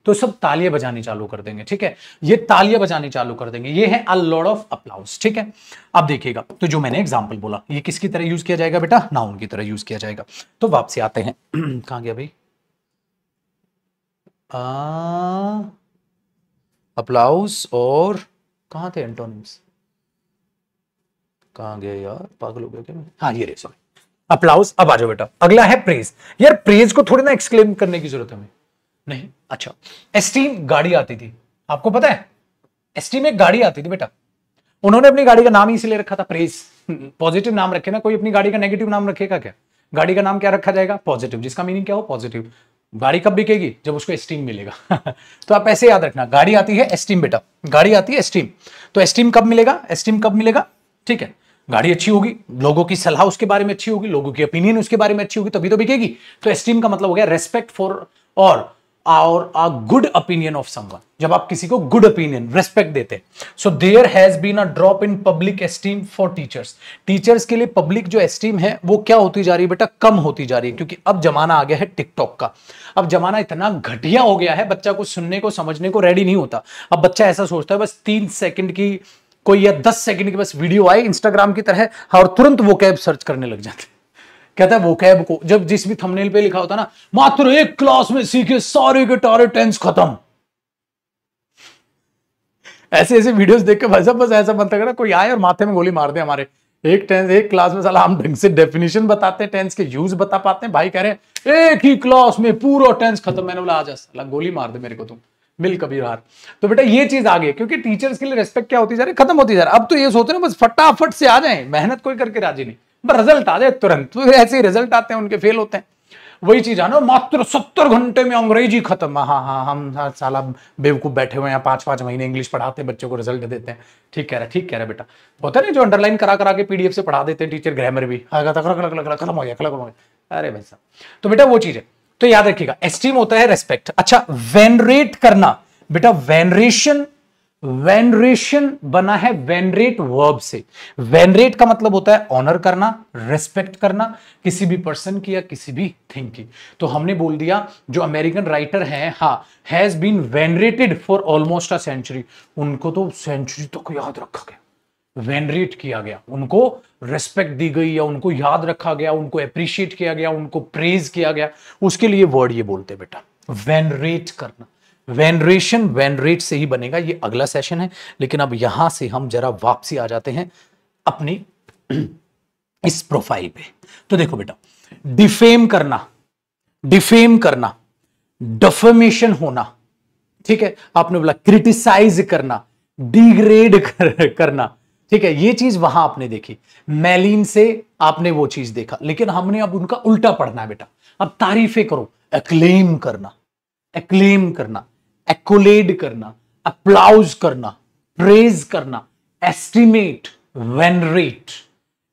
तो सब तालियां बजानी चालू कर देंगे ठीक है ये तालियां बजानी चालू कर देंगे ये है अ लॉर्ड ऑफ अप्लाउस ठीक है अब देखिएगा तो जो मैंने एग्जाम्पल बोला ये किसकी तरह यूज किया जाएगा बेटा नाउन की तरह यूज किया जाएगा तो वापसी आते हैं कहा गया भाई अपलाउस और कहा थे एंटोनिम्स कहा गए यार पागल हो गया क्या हाँ ये रे सॉरी अपलाउस अब आ जाओ बेटा अगला है प्रेज यार प्रेज को थोड़ी ना एक्सक्लेम करने की जरूरत है हमें नहीं अच्छा एसटीम गाड़ी आती थी आपको पता है एसटीम एक गाड़ी आती थी बेटा उन्होंने अपनी गाड़ी का नाम ही इसलिए रखा था प्रेस पॉजिटिव नाम रखे ना कोई अपनी गाड़ी का नेगेटिव नाम रखेगा क्या गाड़ी का नाम क्या रखा जाएगा पॉजिटिव जिसका मीनिंग क्या हो पॉजिटिव गाड़ी कब बिकेगी जब उसको एस्टीम मिलेगा तो आप ऐसे याद रखना गाड़ी आती है एस्टीम बेटा गाड़ी आती है एस्टीम तो एस्टीम कब मिलेगा एस्टीम कब मिलेगा ठीक है गाड़ी अच्छी होगी लोगों की सलाह उसके बारे में अच्छी होगी लोगों की ओपिनियन उसके बारे में अच्छी होगी तभी तो बिकेगी तो एस्टीम का मतलब हो गया रेस्पेक्ट फॉर और और a good opinion of someone जब आप किसी को गुड ओपिनियन रेस्पेक्ट देते so there has been a drop in public esteem for teachers teachers के लिए पब्लिक जो एस्टीम है वो क्या होती जा रही है बेटा कम होती जा रही है क्योंकि अब जमाना आ गया है टिकटॉक का अब जमाना इतना घटिया हो गया है बच्चा को सुनने को समझने को रेडी नहीं होता अब बच्चा ऐसा सोचता है बस तीन सेकंड की कोई या दस सेकंड की बस वीडियो आए इंस्टाग्राम की तरह और तुरंत वो कैब सर्च करने लग जाते कहता है वो कैब को जब जिस भी थंबनेल पे लिखा होता ना मात्र एक क्लास में सीखे सारे के टारे टेंस खत्म ऐसे ऐसे वीडियोस देख के भाई साहब बस ऐसा बनता करना कोई आए और माथे में गोली मार दे हमारे एक टेंस एक क्लास में साला हम ढंग से डेफिनेशन बताते हैं टेंस के यूज बता पाते हैं भाई कह रहे हैं एक ही क्लास में पूरा टेंस खत्म मैंने बोला आज साला गोली मार दे मेरे को तुम मिल कभी हार तो बेटा ये चीज आ गई क्योंकि टीचर्स के लिए रेस्पेक्ट क्या होती जा रही खत्म होती जा रही अब तो ये सोच रहे बस फटाफट से आ जाए मेहनत कोई करके राजी नहीं पर रिजल्ट आ जाए तुरंत तो ऐसे ही रिजल्ट आते हैं उनके फेल होते हैं वही चीज आना मात्र सत्तर घंटे में अंग्रेजी खत्म हाँ हाँ, हाँ हम हर साल बेवकूफ बैठे हुए हैं पांच पांच महीने इंग्लिश पढ़ाते हैं बच्चों को रिजल्ट देते हैं ठीक कह रहा है ठीक कह रहा है बेटा होता है ना जो अंडरलाइन करा करा के पीडीएफ से पढ़ा देते हैं टीचर ग्रामर भी हाँ, खत्म हो गया खत्म हो गया अरे भाई साहब तो बेटा वो चीज है तो याद रखिएगा एस्टीम होता है रेस्पेक्ट अच्छा वेनरेट करना बेटा वेनरेशन वेनरेशन बना है वेनरेट वर्ब से वेनरेट का मतलब होता है ऑनर करना रेस्पेक्ट करना किसी भी पर्सन की या किसी भी थिंग की तो हमने बोल दिया जो अमेरिकन राइटर हैं हाँ has been venerated for almost a century उनको तो सेंचुरी तक तो याद रखा गया वेनरेट किया गया उनको रेस्पेक्ट दी गई या उनको याद रखा गया उनको अप्रिशिएट किया गया उनको प्रेज किया गया उसके लिए वर्ड ये बोलते बेटा वेनरेट करना वेनरेशन वेनरेट से ही बनेगा ये अगला सेशन है लेकिन अब यहां से हम जरा वापसी आ जाते हैं अपनी इस प्रोफाइल पे तो देखो बेटा डिफेम करना डिफेम करना डफेमेशन होना ठीक है आपने बोला क्रिटिसाइज करना डिग्रेड कर, करना ठीक है ये चीज वहां आपने देखी मैलिन से आपने वो चीज देखा लेकिन हमने अब उनका उल्टा पढ़ना है बेटा अब तारीफे करो एक्लेम करना एक्लेम करना एकोलेड करना अप्लाउज करना प्रेज करना एस्टिमेट वेनरेट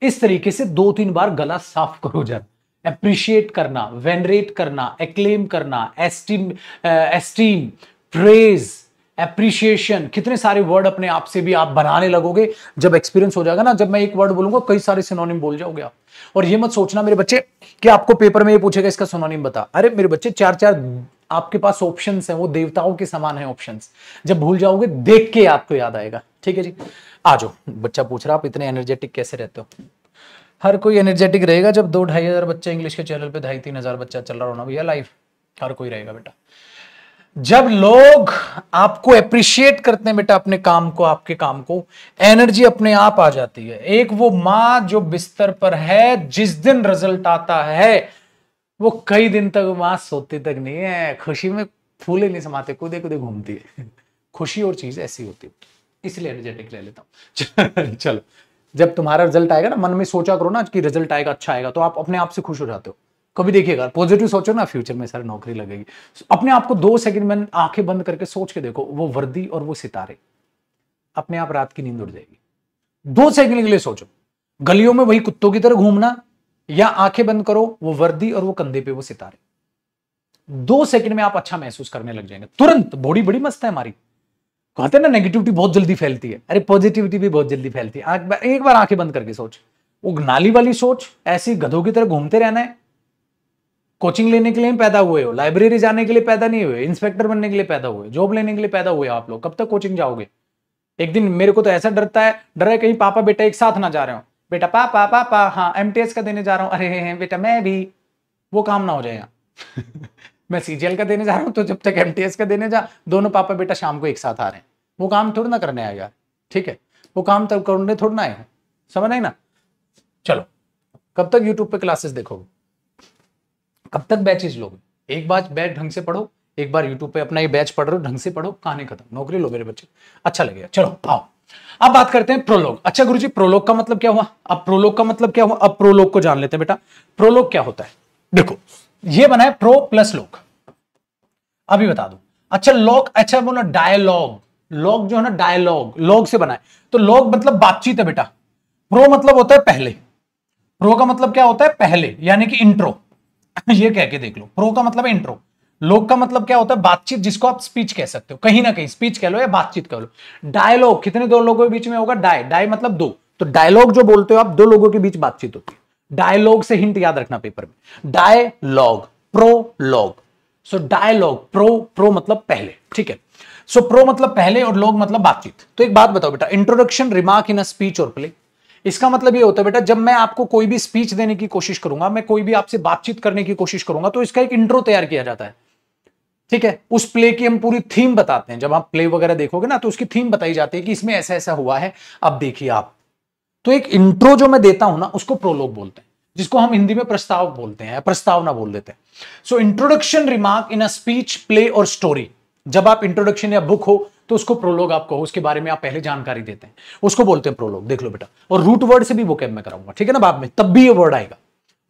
इस तरीके से दो तीन बार गला साफ करो जरा एप्रिशिएट करना वेनरेट करना एक्लेम करना एस्टीम एस्टीम प्रेज एप्रिशिएशन कितने सारे वर्ड अपने आप से भी आप बनाने लगोगे जब एक्सपीरियंस हो जाएगा ना जब मैं एक वर्ड बोलूंगा कई सारे सिनोनिम बोल जाओगे आप और ये मत सोचना मेरे बच्चे कि आपको पेपर में ये पूछेगा इसका सिनोनिम बता अरे मेरे बच्चे चार चार आपके पास ऑप्शन है वो देवताओं के समान है ऑप्शन जब भूल जाओगे देख के आपको याद आएगा ठीक है जी आ जाओ बच्चा पूछ रहा आप इतने एनर्जेटिक कैसे रहते हो हर कोई एनर्जेटिक रहेगा जब दो ढाई हजार बच्चे इंग्लिश के चैनल पे ढाई तीन हजार बच्चा चल रहा होना भैया लाइफ हर कोई रहेगा बेटा जब लोग आपको अप्रिशिएट करते हैं बेटा अपने काम को आपके काम को एनर्जी अपने आप आ जाती है एक वो माँ जो बिस्तर पर है जिस दिन रिजल्ट आता है वो कई दिन तक वहां सोती तक नहीं है खुशी में फूले नहीं समाते कूदे कूदे घूमती है खुशी और चीज ऐसी होती है इसलिए एनर्जेटिक ले लेता हूँ चलो जब तुम्हारा रिजल्ट आएगा ना मन में सोचा करो ना कि रिजल्ट आएगा अच्छा आएगा तो आप अपने आप से खुश हो जाते हो कभी देखिएगा पॉजिटिव सोचो ना फ्यूचर में सर नौकरी लगेगी अपने आप को दो सेकंड में आंखें बंद करके सोच के देखो वो वर्दी और वो सितारे अपने आप रात की नींद उड़ जाएगी दो सेकंड के लिए सोचो गलियों में वही कुत्तों की तरह घूमना या आंखें बंद करो वो वर्दी और वो कंधे पे वो सितारे दो सेकंड में आप अच्छा महसूस करने लग जाएंगे तुरंत बॉडी बड़ी मस्त है हमारी कहते हैं ना नेगेटिविटी बहुत जल्दी फैलती है अरे पॉजिटिविटी भी बहुत जल्दी फैलती है एक बार आंखें बंद करके सोच वो नाली वाली सोच ऐसी गधों की तरह घूमते रहना है कोचिंग लेने के लिए पैदा हुए हो लाइब्रेरी जाने के लिए पैदा नहीं हुए इंस्पेक्टर बनने के लिए पैदा हुए जॉब लेने के लिए पैदा हुए आप लोग कब तक कोचिंग जाओगे एक दिन मेरे को तो ऐसा डरता है डर है कहीं पापा बेटा एक साथ ना जा रहे हो बेटा पापा पापा हाँ एम का देने जा रहा हूँ अरे हैं बेटा मैं भी वो काम ना हो जाए मैं सी का देने जा रहा हूँ तो जब तक एम का देने जा दोनों पापा बेटा शाम को एक साथ आ रहे हैं वो काम थोड़ा ना करने आएगा ठीक है वो काम तब तो करने थोड़ा ना आए समझ आई ना चलो कब तक यूट्यूब पे क्लासेस देखोगे कब तक बैचेज लोगे एक बार बैच ढंग से पढ़ो एक बार यूट्यूब पे अपना ये बैच पढ़ रहे हो ढंग से पढ़ो कहानी खत्म नौकरी लो मेरे बच्चे अच्छा लगेगा चलो आओ अब बात करते हैं प्रोलोग अच्छा गुरुजी प्रोलोग का मतलब क्या हुआ अब प्रोलोग का मतलब क्या हुआ अब प्रोलोग को जान लेते हैं बेटा प्रोलोग क्या होता है देखो ये बना है प्रो प्लस लोक अभी बता दो अच्छा लॉक अच्छा बोला डायलॉग लॉग जो है ना डायलॉग लॉग से बना है तो लॉग मतलब बातचीत है बेटा प्रो मतलब होता है पहले प्रो का मतलब क्या होता है पहले यानी कि इंट्रो ये कह के देख लो प्रो का मतलब इंट्रो लोग का मतलब क्या होता है बातचीत जिसको आप स्पीच कह सकते हो कहीं ना कहीं स्पीच कह लो या बातचीत कह लो डायलॉग कितने दो लोगों के बीच में होगा डाय डाय मतलब दो तो डायलॉग जो बोलते हो आप दो लोगों के बीच बातचीत होती है डायलॉग से हिंट याद रखना पेपर में dialogue log so dialogue pro pro मतलब पहले ठीक है सो प्रो मतलब पहले और लॉग मतलब बातचीत तो एक बात बताओ बेटा introduction remark in a speech और प्ले इसका मतलब ये होता है बेटा जब मैं आपको कोई भी स्पीच देने की कोशिश करूंगा मैं कोई भी आपसे बातचीत करने की कोशिश करूंगा तो इसका एक इंट्रो तैयार किया जाता है ठीक है उस प्ले की हम पूरी थीम बताते हैं जब आप प्ले वगैरह देखोगे ना तो उसकी थीम बताई जाती है कि इसमें ऐसा ऐसा हुआ है अब देखिए आप तो एक इंट्रो जो मैं देता हूं ना उसको प्रोलोग बोलते हैं जिसको हम हिंदी में प्रस्ताव बोलते हैं प्रस्तावना बोल देते हैं so introduction remark in a speech play और स्टोरी जब आप इंट्रोडक्शन या बुक हो तो उसको प्रोलोग आप कहो उसके बारे में आप पहले जानकारी देते हैं उसको बोलते हैं प्रोलोग देख लो बेटा और रूट वर्ड से भी वो कैब में कराऊंगा ठीक है ना बाद में तब भी ये वर्ड आएगा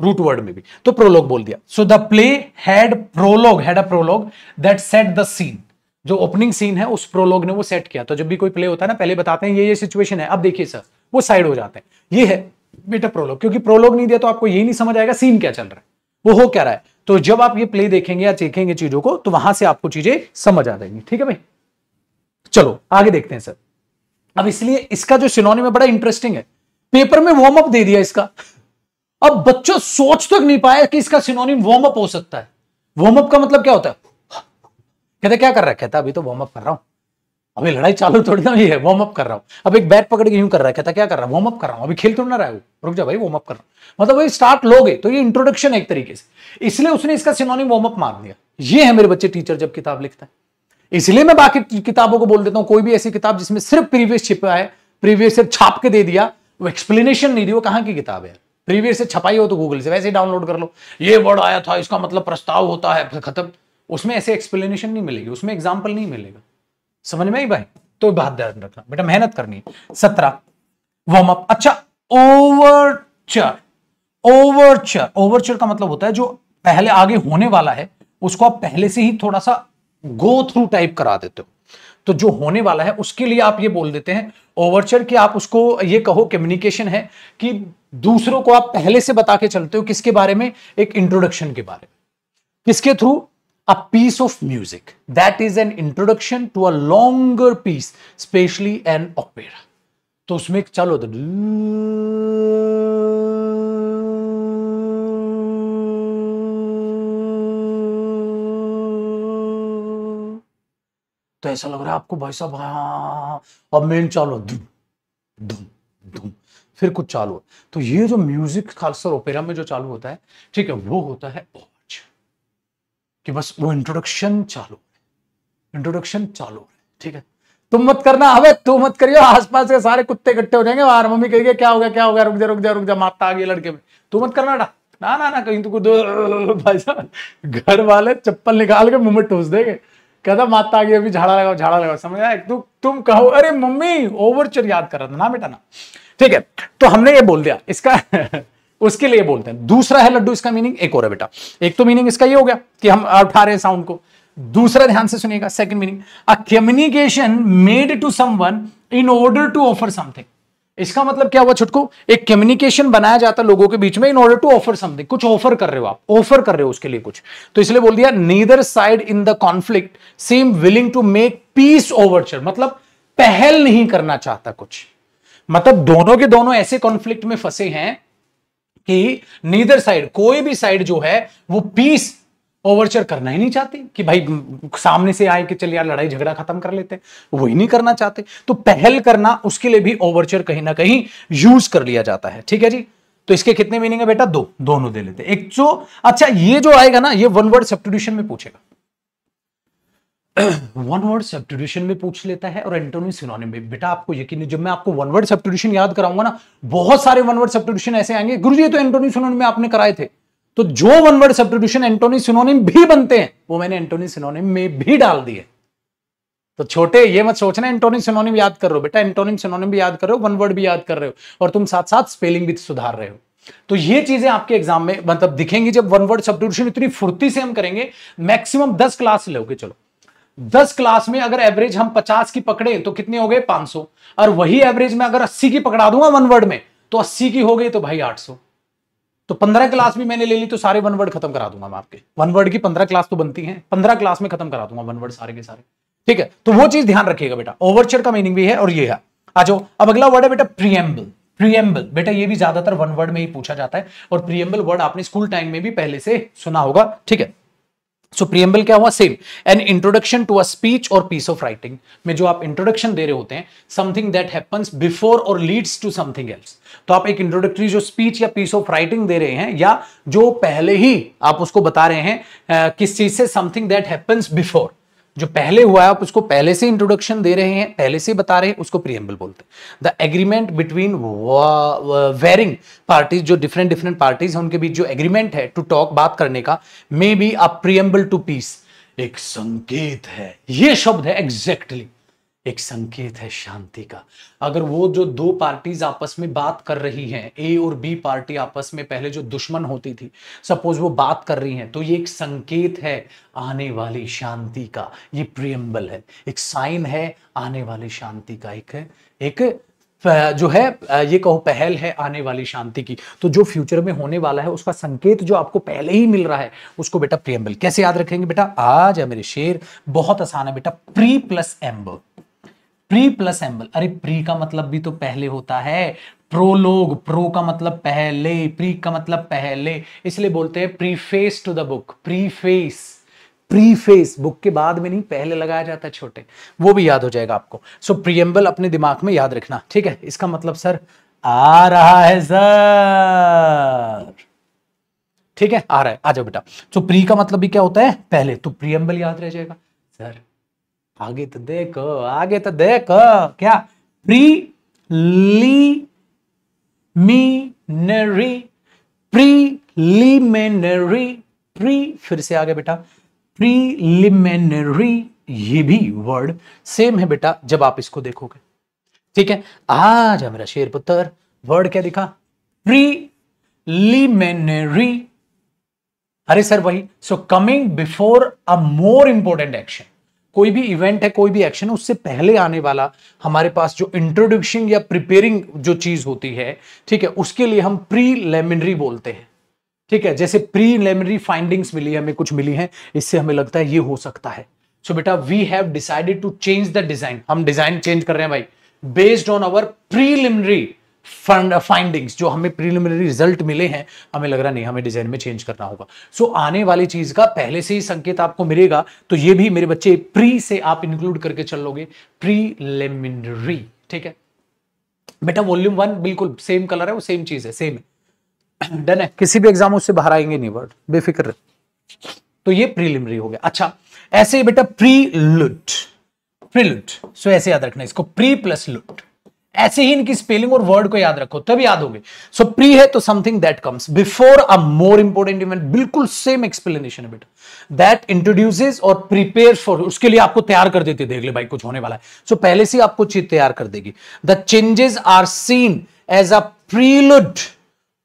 रूट वर्ड में भी तो प्रोलॉग बोल दिया so the play had prologue had a prologue that set the scene जो ओपनिंग सीन है उस प्रोलॉग ने वो सेट किया तो जब भी कोई प्ले होता है ना पहले बताते हैं ये ये सिचुएशन है अब देखिए सर वो साइड हो जाते हैं ये है बेटा प्रोलॉग क्योंकि प्रोलॉग नहीं दिया तो आपको ये नहीं समझ आएगा सीन क्या चल रहा है वो हो क्या रहा है तो जब आप ये प्ले देखेंगे या देखेंगे चीजों को तो वहां से आपको चीजें समझ आ जाएंगी ठीक है भाई चलो आगे देखते हैं सर अब इसलिए इसका जो सिनोनिम है बड़ा इंटरेस्टिंग है पेपर में वार्म अप दे दिया इसका अब बच्चों सोच तक तो नहीं पाया कि इसका सिनोनिम वार्म अप हो सकता है वार्म अप का मतलब क्या होता है कहते क्या कर रहा है कहता अभी तो वार्म अप कर रहा हूं अभी लड़ाई चालू थोड़ी ना ही है वार्म अप कर रहा हूं अब एक बैट पकड़ के यूं कर रहा है कहता क्या कर रहा है वार्म अप कर रहा हूं अभी खेल थोड़ा ना रहा है रुक जा भाई वार्म अप कर रहा हूँ मतलब भाई स्टार्ट लोगे तो ये इंट्रोडक्शन है एक तरीके से इसलिए उसने इसका सिनोनिम वार्म अप मार दिया ये है मेरे बच्चे टीचर जब किताब लिखता है इसलिए मैं बाकी किताबों को बोल देता हूँ कोई भी ऐसी किताब जिसमें सिर्फ प्रीवियस छिपा है प्रीवियस सिर्फ छाप के दे दिया वो एक्सप्लेनेशन नहीं दी वो कहां की किताब है प्रीवियस से छपाई हो तो गूगल से वैसे ही डाउनलोड कर लो ये वर्ड आया था इसका मतलब प्रस्ताव होता है खत्म उसमें ऐसे एक्सप्लेनेशन नहीं मिलेगी उसमें एग्जाम्पल नहीं मिलेगा समझ में ही भाई तो बात ध्यान रखना बेटा मेहनत करनी सत्रह वार्म अप अच्छा ओवरचर ओवरचर ओवरचर का मतलब होता है जो पहले आगे होने वाला है उसको आप पहले से ही थोड़ा सा गो थ्रू टाइप करा देते हो तो जो होने वाला है उसके लिए आप ये बोल देते हैं ओवरचर कि आप उसको ये कहो कम्युनिकेशन है कि दूसरों को आप पहले से बता के चलते हो किसके बारे में एक इंट्रोडक्शन के बारे में किसके through a piece of music that is an introduction to a longer piece specially an opera तो उसमें चलो तो तो ऐसा लग रहा है आपको भाई साहब हाँ और हाँ, मेन हाँ, हाँ। चलो धुम धुम धुम फिर कुछ चालू तो ये जो म्यूजिक खासकर ओपेरा में जो चालू होता है ठीक है वो होता है कि बस वो इंट्रोडक्शन चालू इंट्रोडक्शन चालू ठीक है तुम मत करना अबे तू मत करियो आसपास के सारे कुत्ते इकट्ठे हो जाएंगे बाहर मम्मी कहेंगे क्या हो गया क्या हो गया रुक जा रुक जा रुक जा माता आ गई लड़के में तू मत करना डा ना ना ना कहीं तू तो कुछ भाई साहब घर वाले चप्पल निकाल के मुंह में ठोस देंगे कहता माता आ गई अभी झाड़ा लगाओ झाड़ा लगाओ समझ आया तुम कहो अरे मम्मी ओवरचर याद कर रहा था ना बेटा ना ठीक है तो हमने ये बोल दिया इसका उसके लिए बोलते हैं दूसरा है लड्डू इसका मीनिंग एक और है बेटा एक तो मीनिंग इसका ये हो गया कि हम उठा रहे हैं साउंड को दूसरा ध्यान से सुनिएगा second meaning a communication made to someone in order to offer something इसका मतलब क्या हुआ छुटको एक कम्युनिकेशन बनाया जाता है लोगों के बीच में in order to offer something कुछ ऑफर कर रहे हो आप ऑफर कर रहे हो उसके लिए कुछ तो इसलिए बोल दिया neither side in the conflict seem willing to make peace overture मतलब पहल नहीं करना चाहता कुछ मतलब दोनों के दोनों ऐसे कॉन्फ्लिक्ट में फंसे हैं कि नीदर साइड कोई भी साइड जो है वो पीस ओवरचर करना ही नहीं चाहते कि भाई सामने से आए कि चल यार लड़ाई झगड़ा खत्म कर लेते हैं वो ही नहीं करना चाहते तो पहल करना उसके लिए भी ओवरचर कहीं ना कहीं यूज कर लिया जाता है ठीक है जी तो इसके कितने मीनिंग है बेटा दो दोनों दे लेते एक जो अच्छा ये जो आएगा ना ये वन वर्ड सब्सटीट्यूशन में पूछेगा वन वर्ड सब्टिट्यूशन में पूछ लेता है और एंटोनिम सिनोनिम में बेटा आपको यकीन नहीं जब मैं आपको वन वर्ड सब्टिट्यूशन याद कराऊंगा ना बहुत सारे वन वर्ड सब्टिट्यूशन ऐसे आएंगे गुरु जी तो एंटोनिम सिनोनिम में आपने कराए थे तो जो one word substitution antonym synonym भी बनते हैं वो मैंने एंटोनिम सिनोनिम में भी डाल दिए तो छोटे ये मत सोचना एंटोनिम सिनोनिम याद कर रहे हो बेटा एंटोनिम सिनोनिम भी याद कर रहे हो वन वर्ड भी याद कर रहे हो और तुम साथ साथ स्पेलिंग भी सुधार रहे हो तो ये चीजें आपके एग्जाम में मतलब दिखेंगी जब वन वर्ड सब्टिट्यूशन इतनी फुर्ती से हम करेंगे मैक्सिमम दस क्लास लोगे चलो दस क्लास में अगर एवरेज हम पचास की पकड़े तो कितने हो गए पांच सौ और वही एवरेज में अगर अस्सी की पकड़ा दूंगा वन वर्ड में तो अस्सी की हो गई तो भाई आठ सौ तो पंद्रह क्लास भी मैंने ले ली तो सारे वन वर्ड खत्म करा दूंगा मैं आपके वन वर्ड की पंद्रह क्लास तो बनती है पंद्रह क्लास में खत्म करा दूंगा वन वर्ड सारे के सारे ठीक है तो वो चीज ध्यान रखिएगा बेटा ओवरचर का मीनिंग भी है और ये है आज अब अगला वर्ड है बेटा प्रियम्बल प्रियम्बल बेटा ये भी ज्यादातर वन वर्ड में ही पूछा जाता है और प्रियम्बल वर्ड आपने स्कूल टाइम में भी पहले से सुना होगा ठीक है सो प्रियम्बल क्या हुआ same an introduction to a speech और पीस ऑफ राइटिंग में जो आप इंट्रोडक्शन दे रहे होते हैं समथिंग दैट हैपन्स बिफोर और लीड्स टू समथिंग एल्स तो आप एक इंट्रोडक्टरी जो स्पीच या पीस ऑफ राइटिंग दे रहे हैं या जो पहले ही आप उसको बता रहे हैं किस चीज से समथिंग दैट हैपन्स बिफोर जो पहले हुआ है आप उसको पहले से इंट्रोडक्शन दे रहे हैं पहले से बता रहे हैं उसको प्रियम्बल बोलते हैं the agreement between warring parties जो डिफरेंट डिफरेंट पार्टीज हैं उनके बीच जो एग्रीमेंट है टू टॉक बात करने का may be a preamble to peace एक संकेत है ये शब्द है एग्जैक्टली एक संकेत है शांति का अगर वो जो दो पार्टीज आपस में बात कर रही हैं ए और बी पार्टी आपस में पहले जो दुश्मन होती थी सपोज वो बात कर रही हैं तो ये एक संकेत है आने वाली शांति का ये प्रियम्बल है एक साइन है आने वाली शांति का एक है एक जो है ये कहो पहल है आने वाली शांति की तो जो फ्यूचर में होने वाला है उसका संकेत जो आपको पहले ही मिल रहा है उसको बेटा प्रियम्बल कैसे याद रखेंगे बेटा आज है मेरे शेर बहुत आसान है बेटा pre plus amb pre plus amble अरे प्री का मतलब भी तो पहले होता है प्रोलोग प्रो का मतलब पहले प्री का मतलब पहले इसलिए बोलते हैं preface to the book preface preface book के बाद में नहीं पहले लगाया जाता है छोटे वो भी याद हो जाएगा आपको सो so, प्रियम्बल अपने दिमाग में याद रखना ठीक है इसका मतलब सर आ रहा है सर ठीक है आ रहा है आ जाओ बेटा सो so, प्री का मतलब भी क्या होता है पहले तो प्रियम्बल याद रह जाएगा सर आगे तो देखो आगे तो देखो क्या pre me preliminary pre pre फिर से आगे बेटा प्रीलिमिनरी ये भी वर्ड सेम है बेटा जब आप इसको देखोगे ठीक है आज मेरा शेर पुत्र वर्ड क्या दिखा प्री री अरे सर वही so coming before a more important action कोई भी इवेंट है कोई भी एक्शन है उससे पहले आने वाला हमारे पास जो इंट्रोडक्शन या प्रिपेयरिंग जो चीज़ होती है ठीक है उसके लिए हम प्री लेमिनरी बोलते हैं ठीक है जैसे प्री लेमिनरी फाइंडिंग्स मिली हमें कुछ मिली हैं इससे हमें लगता है ये हो सकता है सो so, बेटा we have decided to change the design हम डिजाइन चेंज कर रहे हैं भाई based on our preliminary findings uh, जो हमें प्रिलिमिनरी रिजल्ट मिले हैं हमें लग रहा नहीं हमें डिजाइन में चेंज करना होगा सो so, आने वाली चीज का पहले से ही संकेत आपको मिलेगा तो ये भी मेरे बच्चे प्री से आप इंक्लूड करके चल लोगे प्रीलिमिनरी ठीक है बेटा वॉल्यूम वन बिल्कुल सेम कलर है वो सेम चीज है सेम है डन है किसी भी एग्जाम उससे बाहर आएंगे नहीं वर्ड बेफिक्र तो ये प्रीलिमिनरी हो गया अच्छा ऐसे बेटा प्री लुट प्री लुट सो ऐसे याद रखना इसको प्री प्लस लुट ऐसे ही इनकी स्पेलिंग और वर्ड को याद रखो तब याद होगे सो प्री है तो something that comes before a more important event बिल्कुल सेम एक्सप्लेनेशन है बेटा दैट इंट्रोड्यूसेस और प्रिपेयर फॉर उसके लिए आपको तैयार कर देती देख ले भाई कुछ होने वाला है सो so, पहले से आपको चीज तैयार कर देगी the changes are seen as a prelude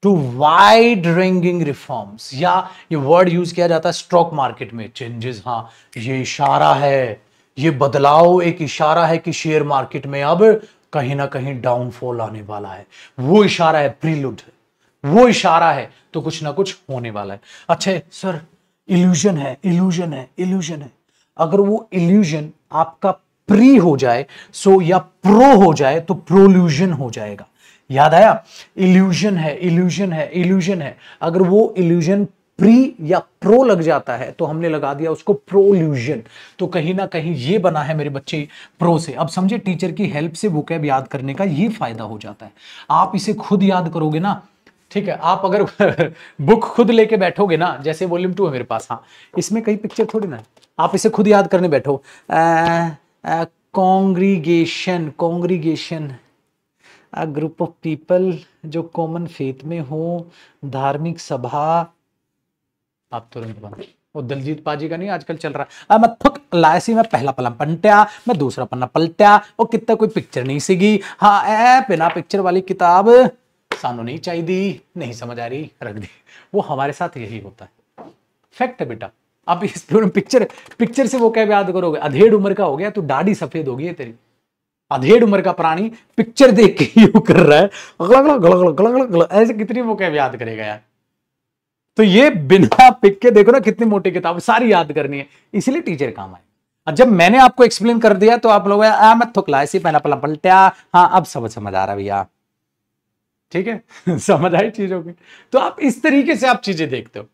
to wide ranging reforms या ये वर्ड यूज किया जाता है स्टॉक मार्केट में चेंजेस हाँ ये इशारा है ये बदलाव एक इशारा है कि शेयर मार्केट में अब कहीं ना कहीं डाउनफॉल आने वाला है वो इशारा है प्रीलुड है वो इशारा है तो कुछ ना कुछ होने वाला है अच्छा सर इल्यूजन है इल्यूजन है इल्यूजन है अगर वो इल्यूजन आपका प्री हो जाए सो या प्रो हो जाए तो प्रोल्यूजन हो जाएगा याद आया इल्यूजन है इल्यूजन है इल्यूजन है अगर वो इल्यूजन प्री या प्रो लग जाता है तो हमने लगा दिया उसको प्रोल्यूजन तो कहीं ना कहीं ये बना है मेरे बच्चे प्रो से अब समझे टीचर की हेल्प से वो कैब याद करने का ये फायदा हो जाता है आप इसे खुद याद करोगे ना ठीक है आप अगर बुक खुद लेके बैठोगे ना जैसे वॉल्यूम टू है मेरे पास हाँ इसमें कई पिक्चर थोड़ी ना आप इसे खुद याद करने बैठो congregation congregation group of people जो कॉमन फेथ में हो धार्मिक सभा आप तुरंत बंद वो दलजीत पाजी का नहीं आजकल चल रहा है मैं थक लाया सी मैं पहला पलम पलट्या मैं दूसरा पन्ना पलट्या वो कितना कोई पिक्चर नहीं सीगी हाँ ए बिना पिक्चर वाली किताब सानू नहीं चाहिए नहीं समझ आ रही रख दी वो हमारे साथ यही होता है फैक्ट है बेटा आप इस पिक्चर पिक्चर से वो कैब याद करोगे अधेड़ उम्र का हो गया तो दाढ़ी सफेद होगी है तेरी अधेड़ उम्र का प्राणी पिक्चर देख के यू कर रहा है ऐसे कितनी वो कैब याद करेगा यार तो ये बिना पिक के देखो ना कितनी मोटी किताब सारी याद करनी है इसीलिए टीचर काम आए जब मैंने आपको एक्सप्लेन कर दिया तो आप लोग हाँ अब समझ समझ आ रहा भैया ठीक है समझ आई चीजों की तो आप इस तरीके से आप चीजें देखते हो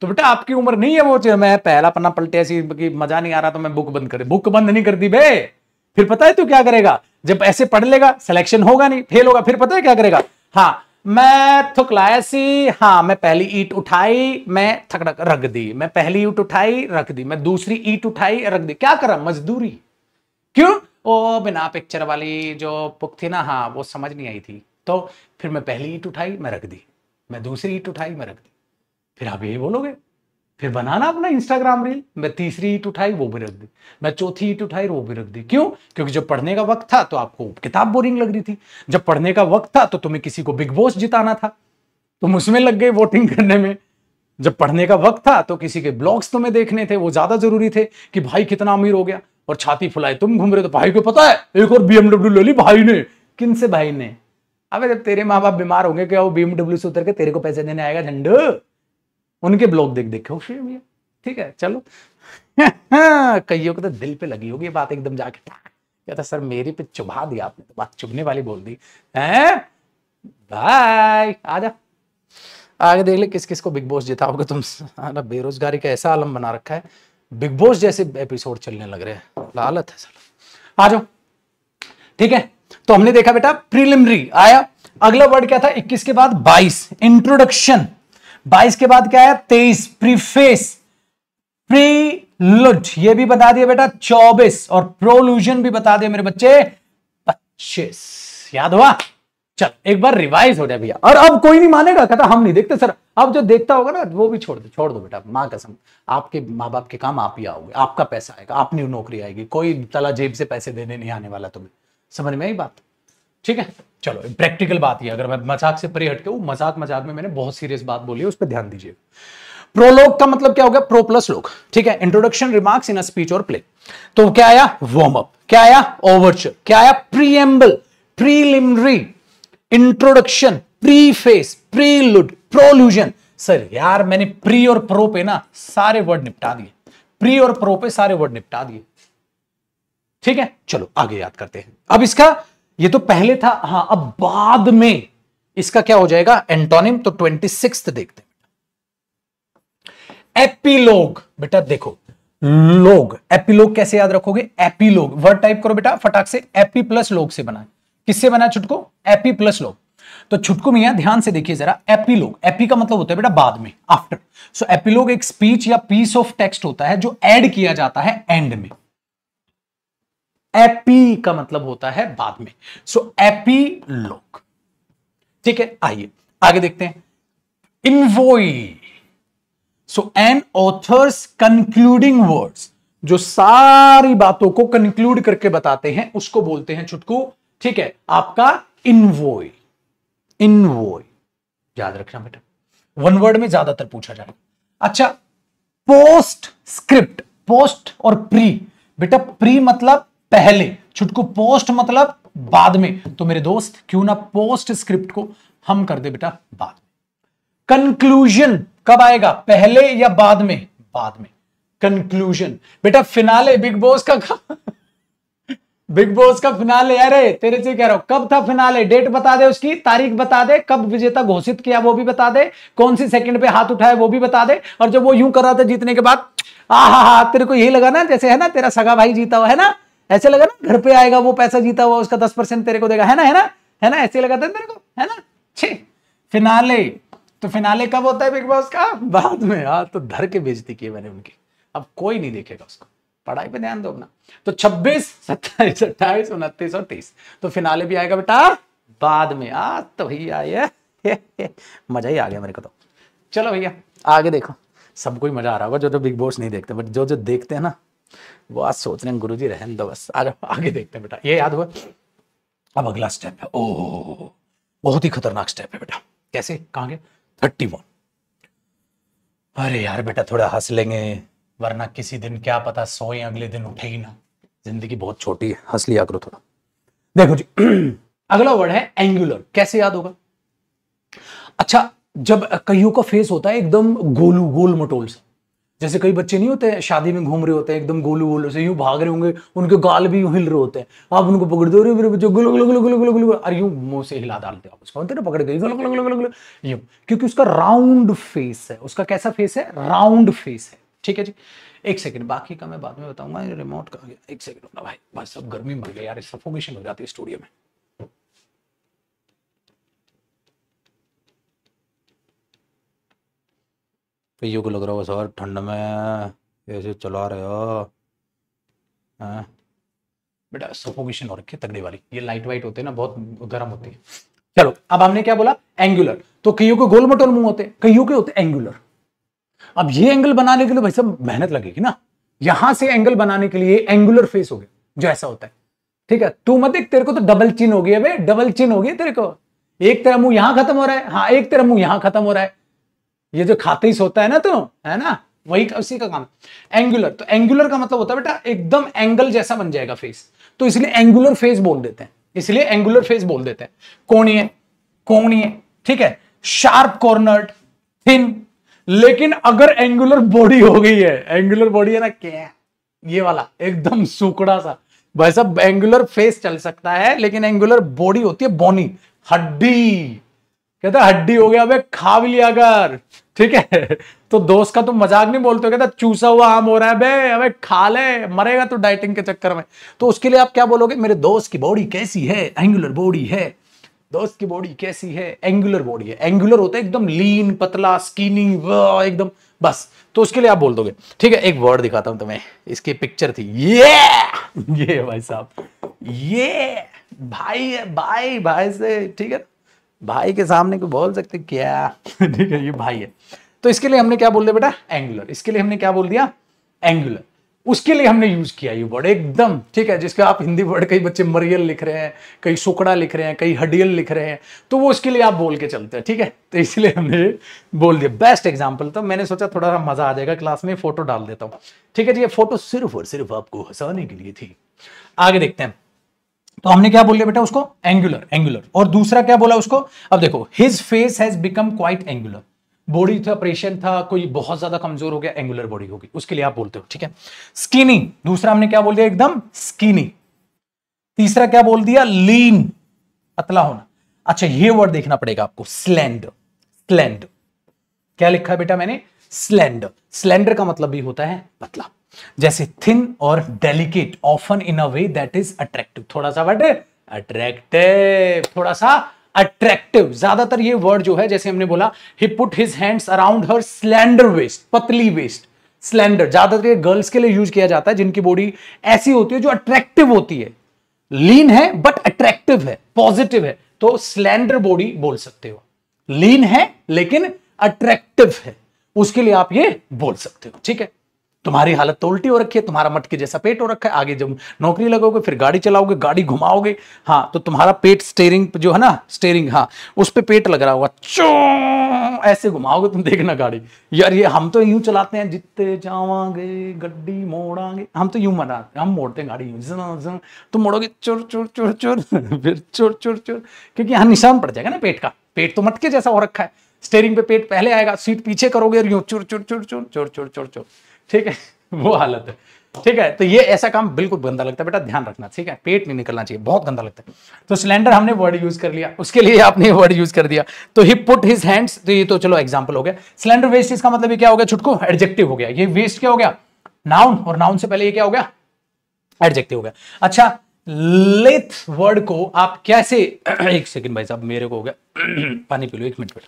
तो बेटा आपकी उम्र नहीं है वो मैं पहला पन्ना पलटे ऐसी मजा नहीं आ रहा तो मैं बुक बंद कर बुक बंद नहीं कर दी बे फिर पता है तू क्या करेगा जब ऐसे पढ़ लेगा सिलेक्शन होगा नहीं फेल होगा फिर पता है क्या करेगा हाँ मैं सी हाँ मैं पहली ईट उठाई मैं थकड़क रख दी मैं पहली ईट उठाई रख दी मैं दूसरी ईट उठाई रख दी क्या करा मजदूरी क्यों ओ बिना पिक्चर वाली जो पुक थी ना हाँ वो समझ नहीं आई थी तो फिर मैं पहली ईट उठाई मैं रख दी मैं दूसरी ईट उठाई मैं रख दी फिर आप यही बोलोगे फिर बनाना अपना इंस्टाग्राम रील मैं तीसरी ईट उठाई वो भी रख दी मैं चौथी ईट उठाई वो भी रख दी क्यों क्योंकि जब पढ़ने का वक्त था तो आपको किताब बोरिंग लग रही थी जब पढ़ने का वक्त था तो तुम्हें किसी को बिग बॉस जिताना था तुम उसमें लग गए वोटिंग करने में जब पढ़ने का वक्त था तो किसी के ब्लॉग्स तुम्हें देखने थे वो ज्यादा जरूरी थे कि भाई कितना अमीर हो गया और छाती फुलाए तुम घूम रहे तो भाई को पता है एक और बीएमडब्ल्यू ले ली भाई ने किन से भाई ने अबे जब तेरे माँ बाप बीमार होंगे क्या वो बीएमडब्ल्यू से उतर के तेरे को पैसे देने आएगा झंडू उनके ब्लॉग देख देख हो होशियार भैया ठीक है चलो कईयों को तो दिल पे लगी होगी बात एकदम जाके क्या था सर मेरे पे चुभा दिया आपने तो बात चुभने वाली बोल दी है बाय आ जा आगे देख ले किस किस को बिग बॉस जिताओगे तुम हाँ ना बेरोजगारी का ऐसा आलम बना रखा है बिग बॉस जैसे एपिसोड चलने लग रहे हैं लालत है सर आ जाओ ठीक है तो हमने देखा बेटा प्रिलिमरी आया अगला वर्ड क्या था 21 के बाद 22 इंट्रोडक्शन बाईस के बाद क्या है तेईस प्रीफेस प्रीलुड ये भी बता दिया बेटा चौबीस और प्रोलूजन भी बता दिया मेरे बच्चे पच्चीस याद हुआ चल एक बार रिवाइज हो जाए भैया और अब कोई नहीं मानेगा कहता हम नहीं देखते सर अब जो देखता होगा ना वो भी छोड़ दो छोड़ दो बेटा माँ कसम आपके माँ बाप के काम आप ही आओगे आपका पैसा आएगा अपनी नौकरी आएगी कोई तला जेब से पैसे देने नहीं आने वाला तुम्हें समझ में आई बात ठीक है चलो प्रैक्टिकल बात ही अगर मैं मजाक से परे हटके वो मजाक मजाक में मैंने बहुत सीरियस बात बोली है उस पर ध्यान दीजिए प्रोलोग का मतलब क्या हो गया प्रो प्लस लोग ठीक है इंट्रोडक्शन रिमार्क्स इन स्पीच और प्ले तो क्या आया वार्म अप क्या आया ओवरचर क्या आया preamble preliminary introduction preface prelude prolusion sir यार मैंने प्री और प्रो पे ना सारे वर्ड निपटा दिए प्री और प्रो पे सारे वर्ड निपटा दिए ठीक है चलो आगे याद करते हैं अब इसका ये तो पहले था हाँ अब बाद में इसका क्या हो जाएगा एंटोनिम तो ट्वेंटी सिक्स देखते हैं एपिलोग बेटा देखो लोग एपिलोग कैसे याद रखोगे एपिलोग वर्ड टाइप करो बेटा फटाक से एपी प्लस लोग से बना किससे बना छुटको एपी प्लस लोग तो में मिया ध्यान से देखिए जरा एपिलोग एपी का मतलब होता है बेटा बाद में आफ्टर सो so, एपिलोग एक स्पीच या पीस ऑफ टेक्स्ट होता है जो ऐड किया जाता है एंड में एपी का मतलब होता है बाद में सो एपी लोक ठीक है आइए आगे देखते हैं envoi so an author's concluding words जो सारी बातों को कंक्लूड करके बताते हैं उसको बोलते हैं चुटकू ठीक है आपका इनवोई इनवोई याद रखना बेटा वन वर्ड में ज्यादातर पूछा जाए अच्छा पोस्ट स्क्रिप्ट पोस्ट और प्री बेटा प्री मतलब पहले छुटकू पोस्ट मतलब बाद में तो मेरे दोस्त क्यों ना पोस्ट स्क्रिप्ट को हम कर दे बेटा बाद में कंक्लूजन कब आएगा पहले या बाद में बाद में कंक्लूजन बेटा फिनाले बिग बॉस का बिग बॉस का फिनाले अरे तेरे से कह रहा हूं कब था फिनाले डेट बता दे उसकी तारीख बता दे कब विजेता घोषित किया वो भी बता दे कौन सी सेकंड पे हाथ उठाया वो भी बता दे और जब वो यूं कर रहा था जीतने के बाद आ हा हा तेरे को यही लगा ना जैसे है ना तेरा सगा भाई जीता हुआ है ना ऐसे लगा ना घर पे आएगा वो पैसा जीता हुआ उसका दस परसेंट तेरे को देगा है ना है ना है ना ऐसे लगा तेरे को है ना छे फिनाले तो फिनाले कब होता है बिग बॉस का बाद में आ हाँ, तो धर के बेजती की मैंने उनकी अब कोई नहीं देखेगा उसको पढ़ाई पे ध्यान दो अपना तो छब्बीस सत्ताईस अट्ठाईस उनतीस और तीस तो फिनाले भी आएगा बेटा बाद में आ तो भैया ये मजा ही आ गया मेरे को तो चलो भैया आगे देखो सबको ही मजा आ रहा होगा जो जो बिग बॉस नहीं देखते बट जो जो देखते हैं ना वो आज सोच रहे हैं गुरु जी रहन दो बस आज आगे देखते हैं बेटा ये याद हुआ अब अगला स्टेप है ओह बहुत ही खतरनाक स्टेप है बेटा कैसे कहाँ गए थर्टी वन अरे यार बेटा थोड़ा हंस लेंगे वरना किसी दिन क्या पता सोए अगले दिन उठे ही ना जिंदगी बहुत छोटी है हंस लिया करो थोड़ा देखो जी अगला वर्ड है एंगुलर कैसे याद होगा अच्छा जब कईयों का फेस होता है एकदम गोलू गोल मटोल सा जैसे कई बच्चे नहीं होते शादी में घूम रहे होते हैं एकदम गोलू गोलू से यूं भाग रहे होंगे उनके गाल भी यूं हिल रहे होते हैं आप उनको पकड़ दो मेरे बच्चे गुल गुल गुल गुल गुल गुल अरे यूं मुंह से हिला डालते हो उसको ना पकड़ गई गुल गुल गुल गुल गुल यूं क्योंकि उसका राउंड फेस है उसका कैसा फेस है राउंड फेस है ठीक है जी एक सेकंड बाकी का मैं बाद में बताऊंगा रिमोट का एक सेकंड भाई बस सब गर्मी मर गई यार सफोकेशन हो जाती है स्टूडियो में भैया को लग रहा होगा सर ठंड में ऐसे चला रहे हो हाँ। बेटा सफोकेशन हो रखी है तगड़ी वाली ये लाइट वाइट होते हैं ना बहुत गर्म होती है चलो अब हमने क्या बोला एंगुलर तो कईयों के गोल मटोल मुंह होते हैं कईयों के होते एंगुलर अब ये एंगल बनाने के लिए भाई सब मेहनत लगेगी ना यहां से एंगल बनाने के लिए एंगुलर फेस हो गया जो ऐसा होता है ठीक है तू मत देख तेरे को तो डबल चिन हो गया भाई डबल चिन हो गया तेरे को एक तेरा मुंह यहां खत्म हो रहा है हाँ एक तेरा मुंह यहां खत्म हो रहा है ये जो खाते ही सोता है ना तो है ना वही का, उसी का काम एंगुलर तो एंगुलर का मतलब होता है बेटा एकदम एंगल जैसा बन जाएगा फेस तो इसलिए एंगुलर फेस बोल देते हैं इसलिए एंगुलर फेस बोल देते हैं कोणीय कोणीय ठीक है शार्प कॉर्नर्ड थिन लेकिन अगर एंगुलर बॉडी हो गई है एंगुलर बॉडी है ना क्या ये वाला एकदम सुकड़ा सा भाई साहब एंगुलर फेस चल सकता है लेकिन एंगुलर बॉडी होती है बोनी हड्डी कहता हड्डी हो गया अबे खा भी लिया अगर ठीक है तो दोस्त का तुम मजाक नहीं बोलते हो कहता चूसा हुआ आम हो रहा है बे अबे खा ले मरेगा तो डाइटिंग के चक्कर में तो उसके लिए आप क्या बोलोगे मेरे दोस्त की बॉडी कैसी है एंगुलर बॉडी है दोस्त की बॉडी कैसी है एंगुलर बॉडी है एंगुलर होता है एकदम लीन पतला स्कीनी एकदम बस तो उसके लिए आप बोल दोगे ठीक है एक वर्ड दिखाता हूं तुम्हें इसकी पिक्चर थी ये ये भाई साहब ये भाई भाई भाई से ठीक है भाई के सामने को बोल सकते क्या ठीक है ये भाई है तो इसके लिए हमने क्या बोल दिया बेटा एंगुलर इसके लिए हमने क्या बोल दिया एंगुलर उसके लिए हमने यूज किया ये वर्ड एकदम ठीक है जिसके आप हिंदी वर्ड कई बच्चे मरियल लिख रहे हैं कई सुकड़ा लिख रहे हैं कई हडियल लिख रहे हैं तो वो उसके लिए आप बोल के चलते हैं ठीक है तो इसलिए हमने बोल दिया बेस्ट एग्जाम्पल तो मैंने सोचा थोड़ा सा मजा आ जाएगा क्लास में फोटो डाल देता हूँ ठीक है जी ये फोटो सिर्फ और सिर्फ आपको हंसाने के लिए थी आगे देखते हैं तो हमने क्या बोल लिया बेटा उसको एंगुलर एंगुलर और दूसरा क्या बोला उसको अब देखो his face has become quite angular body था ऑपरेशन था कोई बहुत ज्यादा कमजोर हो गया एंगुलर बॉडी होगी उसके लिए आप बोलते हो ठीक है स्किनी दूसरा हमने क्या बोल दिया एकदम स्किनी तीसरा क्या बोल दिया लीन पतला होना अच्छा ये वर्ड देखना पड़ेगा आपको स्लैंड स्लैंड क्या लिखा है बेटा मैंने स्लैंड स्लैंडर का मतलब भी होता है पतला जैसे थिन और delicate often in a way that is attractive थोड़ा सा बट अट्रैक्टिव थोड़ा सा अट्रैक्टिव ज्यादातर ये वर्ड जो है जैसे हमने बोला he put his hands around her slender waist पतली वेस्ट स्लेंडर ज्यादातर ये गर्ल्स के लिए यूज किया जाता है जिनकी बॉडी ऐसी होती है जो अट्रैक्टिव होती है लीन है बट अट्रैक्टिव है पॉजिटिव है तो स्लेंडर बॉडी बोल सकते हो लीन है लेकिन अट्रैक्टिव है उसके लिए आप ये बोल सकते हो ठीक है तुम्हारी हालत तो उल्टी हो रखी है तुम्हारा मटके जैसा पेट हो रखा है आगे जब नौकरी लगोगे फिर गाड़ी चलाओगे गाड़ी घुमाओगे हाँ तो तुम्हारा पेट स्टेयरिंग जो है ना स्टेयरिंग हाँ उस पर पे पेट लग रहा होगा चो ऐसे घुमाओगे तुम देखना गाड़ी यार ये हम तो यूं चलाते हैं जितते जावांगे गड्डी मोड़ांगे हम तो यूं मनाते हम मोड़ते हैं गाड़ी यूं जन तुम मोड़ोगे चुर चुर चुर चुर फिर चुर चुर चुर क्योंकि यहाँ निशान पड़ जाएगा ना पेट का पेट तो मटके जैसा हो रखा है स्टेयरिंग पे पेट पहले आएगा सीट पीछे करोगे और यूं चुर चुर चुर चुर चुर चुर चुर चुर ठीक है वो हालत है ठीक है तो ये ऐसा काम बिल्कुल गंदा लगता है बेटा ध्यान रखना ठीक है पेट नहीं निकलना चाहिए बहुत गंदा लगता है तो सिलेंडर हमने वर्ड यूज कर लिया उसके लिए आपने वर्ड यूज कर दिया तो ही पुट हिज हैंड्स तो ये तो चलो एग्जाम्पल हो गया सिलेंडर वेस्ट इसका मतलब क्या हो गया छुटको एडजेक्टिव हो गया ये वेस्ट क्या हो गया नाउन और नाउन से पहले ये क्या हो गया एडजेक्टिव हो गया अच्छा लेथ वर्ड को आप कैसे एक सेकंड भाई साहब मेरे को हो गया पानी पी लो एक मिनट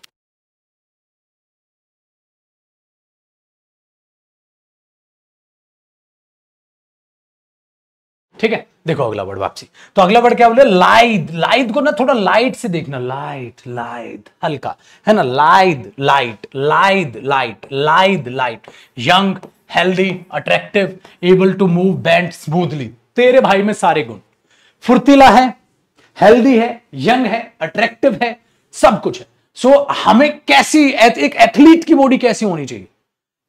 ठीक है देखो अगला वर्ड वापसी तो अगला वर्ड क्या बोले लाइद लाइद को ना थोड़ा लाइट से देखना लाइट लाइद हल्का है ना lithe light lithe light lithe light young healthy attractive able to move bend smoothly तेरे भाई में सारे गुण फुर्तीला है हेल्दी है यंग है अट्रैक्टिव है सब कुछ है सो so, हमें कैसी एक एथलीट की बॉडी कैसी होनी चाहिए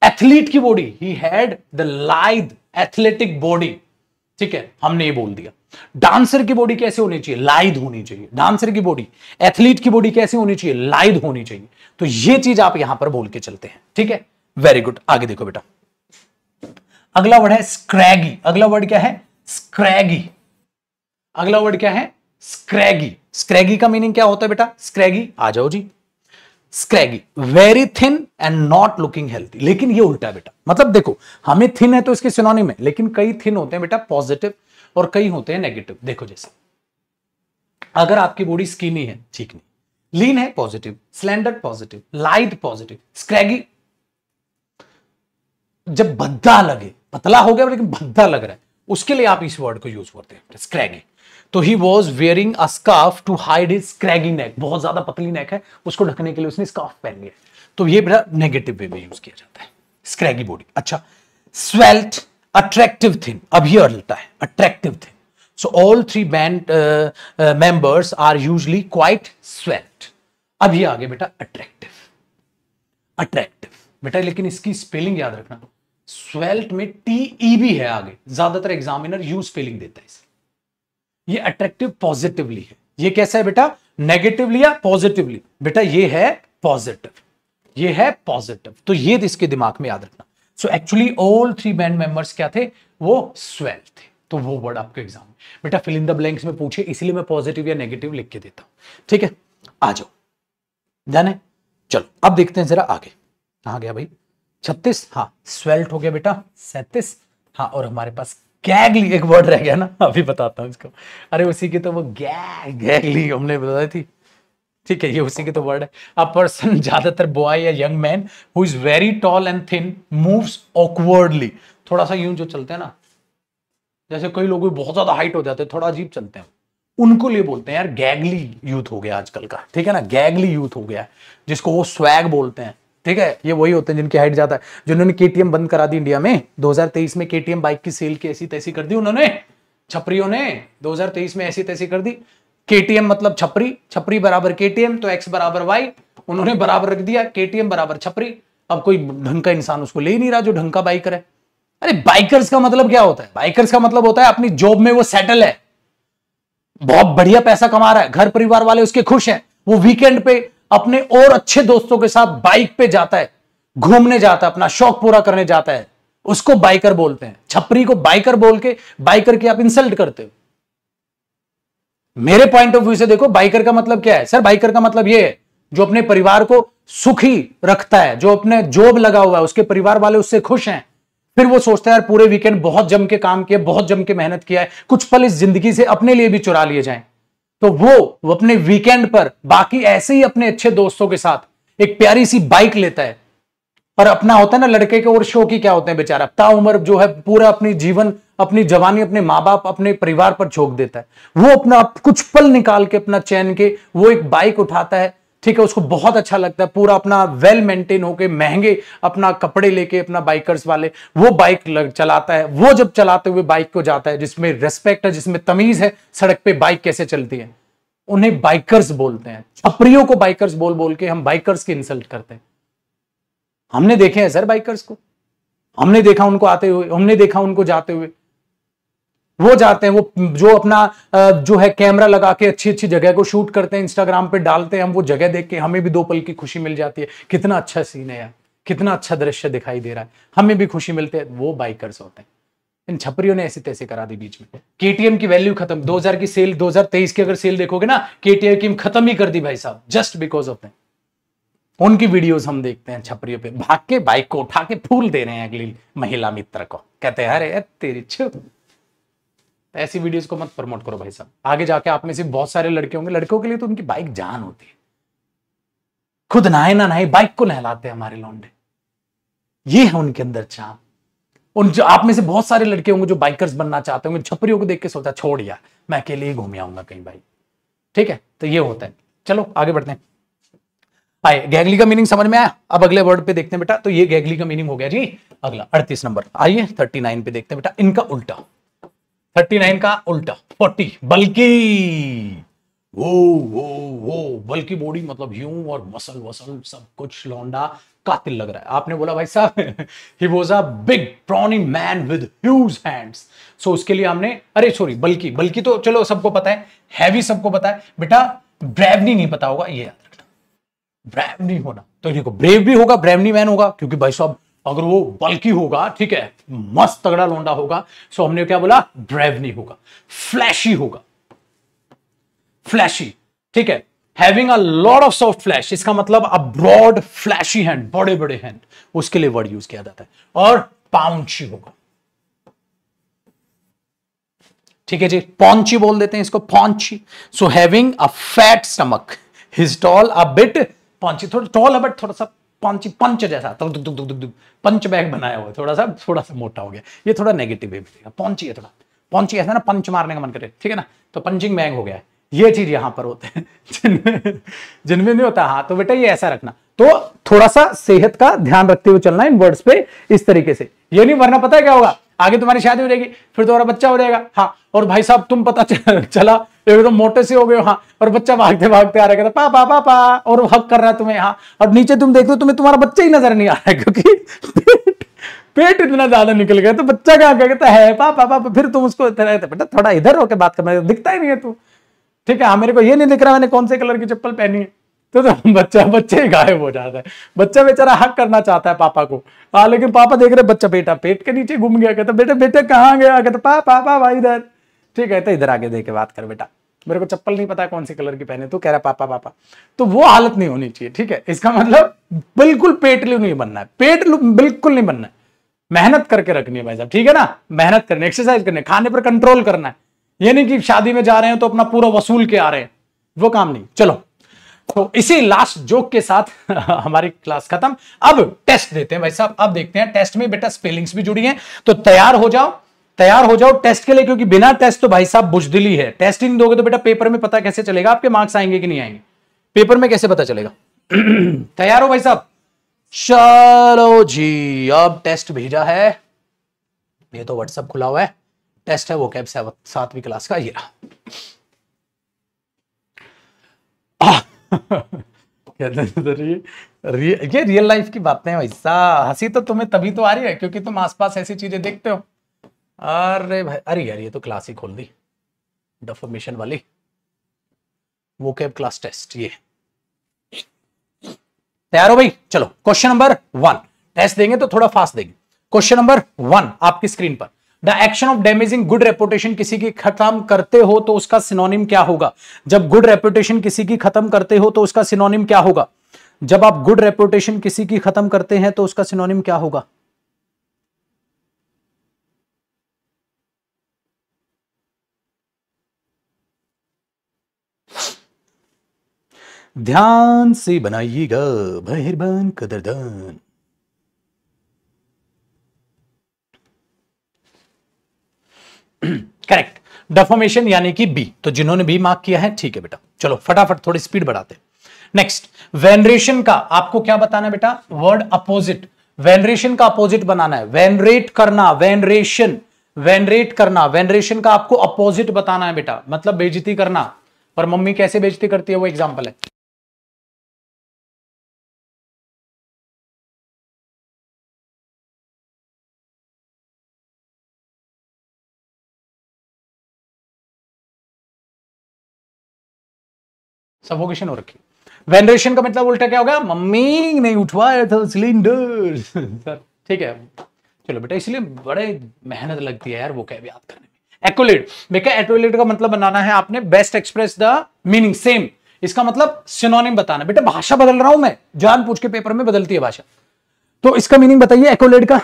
एथलीट की body he had the lithe athletic body ठीक है हमने ये बोल दिया डांसर की बॉडी कैसे होनी चाहिए लाइद होनी चाहिए डांसर की बॉडी एथलीट की बॉडी कैसे होनी चाहिए लाइद होनी चाहिए तो ये चीज आप यहां पर बोल के चलते हैं ठीक है वेरी गुड आगे देखो बेटा अगला वर्ड है स्क्रैगी अगला वर्ड क्या है स्क्रैगी अगला वर्ड क्या है स्क्रैगी स्क्रैगी का मीनिंग क्या होता है बेटा स्क्रैगी आ जाओ जी scraggy very thin and not looking healthy लेकिन ये उल्टा है बेटा मतलब देखो हमें थिन है तो इसके सिनोनिम है लेकिन कई थिन होते हैं बेटा पॉजिटिव और कई होते हैं नेगेटिव देखो जैसे अगर आपकी बॉडी स्किनी है ठीक नहीं लीन है positive slender positive light positive scraggy जब भद्दा लगे पतला हो गया लेकिन भद्दा लग रहा है उसके लिए आप इस वर्ड को यूज करते हैं स्क्रैगी तो he was wearing a scarf to hide his scraggy neck बहुत ज्यादा पतली नेक है उसको ढकने के लिए उसने स्काफ पहन लिया तो ये बड़ा नेगेटिव वे में यूज किया जाता है स्क्रैगी बॉडी अच्छा स्वेल्ट अट्रैक्टिव थिन अब ये अड़लता है attractive thin so all three band members are usually quite svelte अब ये आगे बेटा अट्रैक्टिव अट्रैक्टिव बेटा लेकिन इसकी स्पेलिंग याद रखना स्वेल्ट में टी ई e भी है आगे ज्यादातर एग्जामिनर यू स्पेलिंग देता है इसे ये अट्रैक्टिव पॉजिटिवली है ये कैसा है बेटा नेगेटिवली या पॉजिटिवली बेटा ये है पॉजिटिव ये है पॉजिटिव तो ये इसके दिमाग में याद रखना so actually all three band members क्या थे वो स्वेल थे तो वो वर्ड आपके एग्जाम में बेटा फिल इन द ब्लैंक्स में पूछे इसलिए मैं पॉजिटिव या नेगेटिव लिख के देता हूं ठीक है आ जाओ ध्यान चलो अब देखते हैं जरा आगे कहा गया भाई छत्तीस हाँ स्वेल्ट हो गया बेटा सैतीस हाँ और हमारे पास गैगली एक वर्ड रह गया ना अभी बताता हूँ इसको अरे उसी की तो वो गैग गैगली हमने बताई थी ठीक है ये उसी के तो वर्ड है अ पर्सन ज्यादातर बॉय या young man who is very tall and thin moves awkwardly थोड़ा सा यूं जो चलते हैं ना जैसे कई लोग बहुत ज्यादा हाइट हो जाते हैं थोड़ा अजीब चलते हैं उनको लिए बोलते हैं यार गैगली यूथ हो गया आजकल का ठीक है ना गैगली यूथ हो गया जिसको वो स्वैग बोलते हैं ठीक है ये वही होते हैं जिनकी हाइट ज्यादा है जिन्होंने के बंद करा दी इंडिया में 2023 में के बाइक की सेल की ऐसी तैसी कर दी उन्होंने छपरियों ने 2023 में ऐसी तैसी कर दी के मतलब छपरी छपरी बराबर के तो एक्स बराबर वाई उन्होंने बराबर रख दिया के बराबर छपरी अब कोई ढंग का इंसान उसको ले ही नहीं रहा जो ढंग का बाइकर है अरे बाइकर्स का मतलब क्या होता है बाइकर्स का मतलब होता है अपनी जॉब में वो सेटल है बहुत बढ़िया पैसा कमा रहा है घर परिवार वाले उसके खुश हैं वो वीकेंड पे अपने और अच्छे दोस्तों के साथ बाइक पे जाता है घूमने जाता है अपना शौक पूरा करने जाता है उसको बाइकर बोलते हैं छपरी को बाइकर बोल के बाइकर की आप इंसल्ट करते हो मेरे पॉइंट ऑफ व्यू से देखो बाइकर का मतलब क्या है सर बाइकर का मतलब यह है जो अपने परिवार को सुखी रखता है जो अपने जॉब लगा हुआ है उसके परिवार वाले उससे खुश हैं फिर वो सोचता है यार पूरे वीकेंड बहुत जम के काम किया बहुत जम के मेहनत किया है कुछ पल इस जिंदगी से अपने लिए भी चुरा लिए जाए तो वो, वो अपने वीकेंड पर बाकी ऐसे ही अपने अच्छे दोस्तों के साथ एक प्यारी सी बाइक लेता है पर अपना होता है ना लड़के के और शो की क्या होते हैं बेचारा ता उम्र जो है पूरा अपनी जीवन अपनी जवानी अपने माँ बाप अपने परिवार पर झोंक देता है वो अपना कुछ पल निकाल के अपना चैन के वो एक बाइक उठाता है ठीक है उसको बहुत अच्छा लगता है पूरा अपना वेल मेंटेन होके महंगे अपना कपड़े लेके अपना बाइकर्स वाले वो बाइक चलाता है वो जब चलाते हुए बाइक को जाता है जिसमें रेस्पेक्ट है जिसमें तमीज है सड़क पे बाइक कैसे चलती है उन्हें बाइकर्स बोलते हैं छपरियों को बाइकर्स बोल बोल के हम बाइकर्स की इंसल्ट करते हैं हमने देखे हैं सर बाइकर्स को हमने देखा उनको आते हुए हमने देखा उनको जाते हुए वो जाते हैं वो जो अपना जो है कैमरा लगा के अच्छी अच्छी जगह को शूट करते हैं इंस्टाग्राम पे डालते हैं हम वो जगह देख के हमें भी दो पल की खुशी मिल जाती है कितना अच्छा सीन है यार कितना अच्छा दृश्य दिखाई दे रहा है हमें भी खुशी मिलती है वो बाइकर्स होते हैं इन छपरियों ने ऐसे तैसे करा दी बीच में केटीएम की वैल्यू खत्म 2000 की सेल 2023 की अगर सेल देखोगे ना केटीएम की खत्म ही कर दी भाई साहब जस्ट बिकॉज ऑफ उनकी वीडियोस हम देखते हैं छपरियों पे भाग के बाइक को उठा के फूल दे रहे हैं अगली महिला मित्र को कहते हैं अरे तेरी छुप ऐसी वीडियोस को मत प्रमोट करो भाई साहब आगे जाके आप में से बहुत सारे लड़के होंगे लड़कों के लिए तो उनकी बाइक जान होती है खुद नहाए ना नहाए बाइक को नहलाते हैं हमारे लौंडे ये है उनके अंदर चाह उन जो आप में से बहुत सारे लड़के होंगे जो बाइकर्स बनना चाहते होंगे छपरियों को देख के सोचा छोड़ यार मैं अकेले ही घूम आऊंगा कहीं भाई ठीक है तो ये होता है चलो आगे बढ़ते हैं आए गैगली का मीनिंग समझ में आया अब अगले वर्ड पे देखते हैं बेटा तो ये गैगली का मीनिंग हो गया जी अगला अड़तीस नंबर आइए थर्टी पे देखते हैं बेटा इनका उल्टा थर्टी नाइन का उल्टा फोर्टी बल्कि वो वो वो बल्कि बॉडी मतलब यूं और मसल वसल सब कुछ लौंडा कातिल लग रहा है आपने बोला भाई साहब he was a big brawny man with huge hands so उसके लिए हमने अरे सॉरी बल्कि बल्कि तो चलो सबको पता है हैवी सबको पता है बेटा ब्रेवनी नहीं पता होगा ये याद रखना ब्रेवनी होना तो देखो ब्रेव भी होगा ब्रेवनी मैन होगा क्योंकि भाई साहब अगर वो बल्कि होगा ठीक है मस्त तगड़ा लौंडा होगा सो हमने क्या बोला ड्राइव नहीं होगा फ्लैशी होगा फ्लैशी ठीक है having a lot of soft flesh इसका मतलब अ ब्रॉड फ्लैशी हैंड बड़े बड़े हैंड उसके लिए वर्ड यूज किया जाता है और पाउंची होगा ठीक है जी पॉन्ची बोल देते हैं इसको paunchy so having a fat stomach his tall a bit paunchy थोड़ा टॉल है बट थोड़ा सा पंच पंच जैसा तो दुख दुख दुख दुख दुख पंच बैग बनाया हुआ थोड़ा सा थोड़ा सा मोटा हो गया ये थोड़ा नेगेटिव है बेटेगा पहुंची है थोड़ा पहुंची ऐसा ना पंच मारने का मन करे ठीक है ना तो पंचिंग बैग हो गया ये चीज यहां पर होते हैं जिनमें जिनमें नहीं होता हाँ तो बेटा ये ऐसा रखना तो थोड़ा सा सेहत का ध्यान रखते हुए चलना इन वर्ड्स पे इस तरीके से ये नहीं वरना पता है क्या होगा आगे तुम्हारी शादी हो जाएगी फिर तुम्हारा बच्चा हो जाएगा हाँ और भाई साहब तुम पता चला एकदम तो मोटे से हो गए हाँ और बच्चा भागते भागते आ रहा है पा पा पा पा और हक कर रहा है तुम्हें यहाँ और नीचे तुम देखते हो तुम्हें तुम्हारा बच्चा ही नजर नहीं आ रहा है क्योंकि पेट इतना ज्यादा निकल गया तो बच्चा क्या कहता है पापा पापा फिर तुम उसको बेटा थोड़ा इधर होकर बात करना दिखता ही नहीं है तू ठीक है हाँ मेरे को ये नहीं दिख रहा मैंने कौन से कलर की चप्पल पहनी है तो, तो बच्चा बच्चे ही गायब हो जाता है बच्चा बेचारा हक करना चाहता है पापा को आ, हाँ, लेकिन पापा देख रहे बच्चा बेटा पेट के नीचे घूम गया कहता बेटे बेटे कहाँ गया कहता पापा पापा इधर ठीक है तो इधर आगे देके बात कर बेटा मेरे को चप्पल नहीं पता कौन से कलर की पहने तो कह रहा पापा पापा तो वो हालत नहीं होनी चाहिए ठीक है इसका मतलब बिल्कुल पेटलू नहीं बनना है पेट बिल्कुल नहीं बनना है मेहनत करके रखनी है भाई साहब ठीक है ना मेहनत करनी एक्सरसाइज करनी खाने पर कंट्रोल करना है ये नहीं कि शादी में जा रहे हैं तो अपना पूरा वसूल के आ रहे हैं वो काम नहीं चलो तो इसी लास्ट जोक के साथ हमारी क्लास खत्म अब टेस्ट देते हैं भाई साहब अब देखते हैं टेस्ट में बेटा स्पेलिंग्स भी जुड़ी हैं तो तैयार हो जाओ तैयार हो जाओ टेस्ट के लिए क्योंकि बिना टेस्ट तो भाई साहब बुजदिली है टेस्ट ही नहीं दोगे तो बेटा पेपर में पता कैसे चलेगा आपके मार्क्स आएंगे कि नहीं आएंगे पेपर में कैसे पता चलेगा तैयार हो भाई साहब चलो जी अब टेस्ट भेजा है ये तो व्हाट्सएप खुला हुआ है टेस्ट है वो कैब सातवीं क्लास का ये तो ये रियल लाइफ की बातें हैं भाई साहब हंसी तो तुम्हें तभी तो आ रही है क्योंकि तुम आसपास ऐसी चीजें देखते हो अरे भाई अरे यार ये तो क्लास ही खोल दी डफॉर्मेशन वाली वो कैब क्लास टेस्ट ये तैयार हो भाई चलो क्वेश्चन नंबर वन टेस्ट देंगे तो थोड़ा फास्ट देंगे क्वेश्चन नंबर वन आपकी स्क्रीन पर the action of damaging good reputation किसी की खत्म करते हो तो उसका सिनोनिम क्या होगा जब गुड रेपुटेशन किसी की खत्म करते हो तो उसका सिनोनिम क्या होगा जब आप गुड रेपुटेशन किसी की खत्म करते हैं तो उसका सिनोनिम क्या होगा ध्यान से बनाइएगा मेहरबान कदरदान करेक्ट डेफॉर्मेशन यानी कि बी तो जिन्होंने भी मार्क किया है ठीक है बेटा चलो फटाफट थोड़ी स्पीड बढ़ाते हैं नेक्स्ट वेनरेशन का आपको क्या बताना बेटा वर्ड अपोजिट वेनरेशन का अपोजिट बनाना है वेनरेट करना वेनरेशन वेनरेट करना वेनरेशन का आपको अपोजिट बताना है बेटा मतलब बेजती करना और मम्मी कैसे बेजती करती है वो एग्जाम्पल है सफोकेशन हो रखी वेनरेशन का मतलब उल्टा क्या हो गया मम्मी नहीं उठवाया था सिलेंडर सर ठीक है चलो बेटा इसलिए बड़े मेहनत लगती है यार वो कैब याद करने में एक्ोलेट बेटा एक्ोलेट का मतलब बनाना है आपने best express the meaning same इसका मतलब सिनोनिम बताना बेटा भाषा बदल रहा हूं मैं जान पूछ के पेपर में बदलती है भाषा तो इसका मीनिंग बताइए एकोलेट का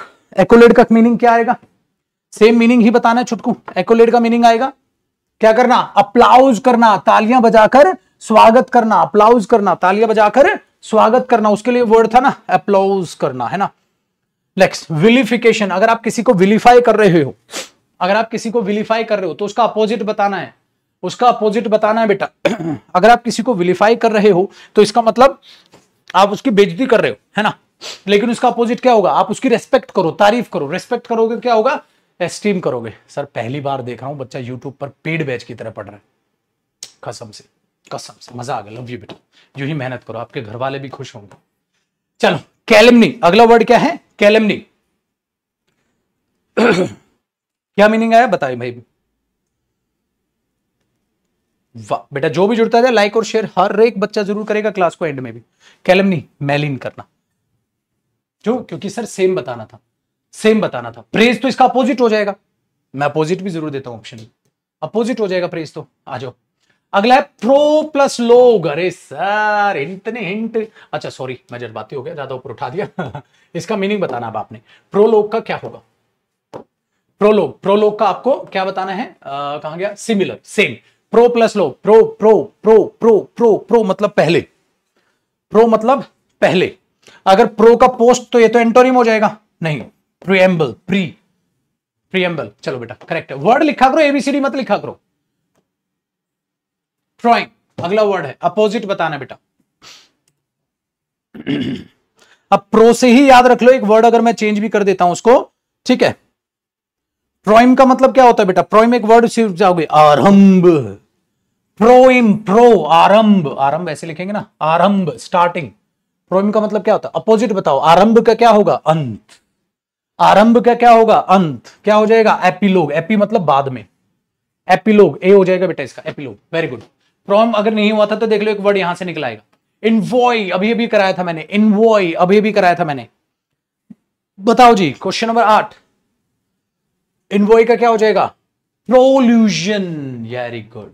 एकोलेट का मीनिंग क्या आएगा सेम मीनिंग ही बताना है छुटकू एकोलेट का मीनिंग आएगा क्या करना अप्लाउज करना तालियां बजाकर स्वागत करना अप्लाउज करना तालियां बजाकर स्वागत करना उसके लिए वर्ड था ना अप्लाउज करना है ना नेक्स्ट विलिफिकेशन अगर आप किसी को विलीफाई कर रहे हो अगर आप किसी को विलीफाई कर रहे हो तो उसका अपोजिट बताना है उसका अपोजिट बताना है बेटा अगर आप किसी को विलीफाई कर रहे हो तो इसका मतलब आप उसकी बेजती कर रहे हो है ना लेकिन उसका अपोजिट क्या होगा आप उसकी रेस्पेक्ट करो तारीफ करो रेस्पेक्ट करोगे क्या होगा एस्टीम करोगे सर पहली बार देख रहा हूं बच्चा यूट्यूब पर पेड बैच की तरह पढ़ रहा है कसम से कसम से मजा आ गया लव यू बेटा यूं ही मेहनत करो आपके घर वाले भी खुश होंगे चलो कैलमनी अगला वर्ड क्या है कैलमनी क्या मीनिंग आया बताइए भाई वाह बेटा जो भी जुड़ता है लाइक और शेयर हर एक बच्चा जरूर करेगा क्लास को एंड में भी कैलमनी मेलिन करना क्यों क्योंकि सर सेम बताना था सेम बताना था प्रेज तो इसका अपोजिट हो जाएगा मैं अपोजिट भी जरूर देता हूं ऑप्शन अपोजिट हो जाएगा प्रेज तो आ जाओ अगला है प्रो प्लस लोग अरे सर हिंट ने हिंट अच्छा सॉरी मैं जज्बाती हो गया ज्यादा ऊपर उठा दिया इसका मीनिंग बताना अब आपने प्रोलोग का क्या होगा प्रोलोग प्रोलोग का आपको क्या बताना है कहा गया सिमिलर सेम प्रो प्लस लोग pro pro pro pro pro pro मतलब पहले प्रो मतलब पहले अगर प्रो का पोस्ट तो ये तो एंटोनिम हो जाएगा नहीं प्रियम्बल प्री प्रियम्बल चलो बेटा करेक्ट है वर्ड लिखा करो एबीसीडी मत लिखा करो ड्रॉइंग अगला वर्ड है अपोजिट बताना बेटा अब प्रो से ही याद रख लो एक वर्ड अगर मैं चेंज भी कर देता हूं उसको ठीक है प्रोइम का मतलब क्या होता है बेटा प्रोइम एक वर्ड सिर्फ जाओगे आरंभ प्रोइम प्रो आरंभ आरंभ ऐसे लिखेंगे ना आरंभ स्टार्टिंग प्रोइम का मतलब क्या होता है अपोजिट बताओ आरंभ का क्या होगा अंत आरंभ का क्या होगा अंत क्या हो जाएगा एपिलोग एपी मतलब बाद में एपीलोग ए हो जाएगा बेटा इसका एपीलोग वेरी गुड फ्रॉम अगर नहीं हुआ था तो देख लो एक वर्ड यहां से निकल आएगा इनवॉय अभी अभी कराया था मैंने इनवॉय अभी अभी कराया था मैंने बताओ जी क्वेश्चन नंबर आठ इनवॉय का क्या हो जाएगा प्रोल्यूजन वेरी गुड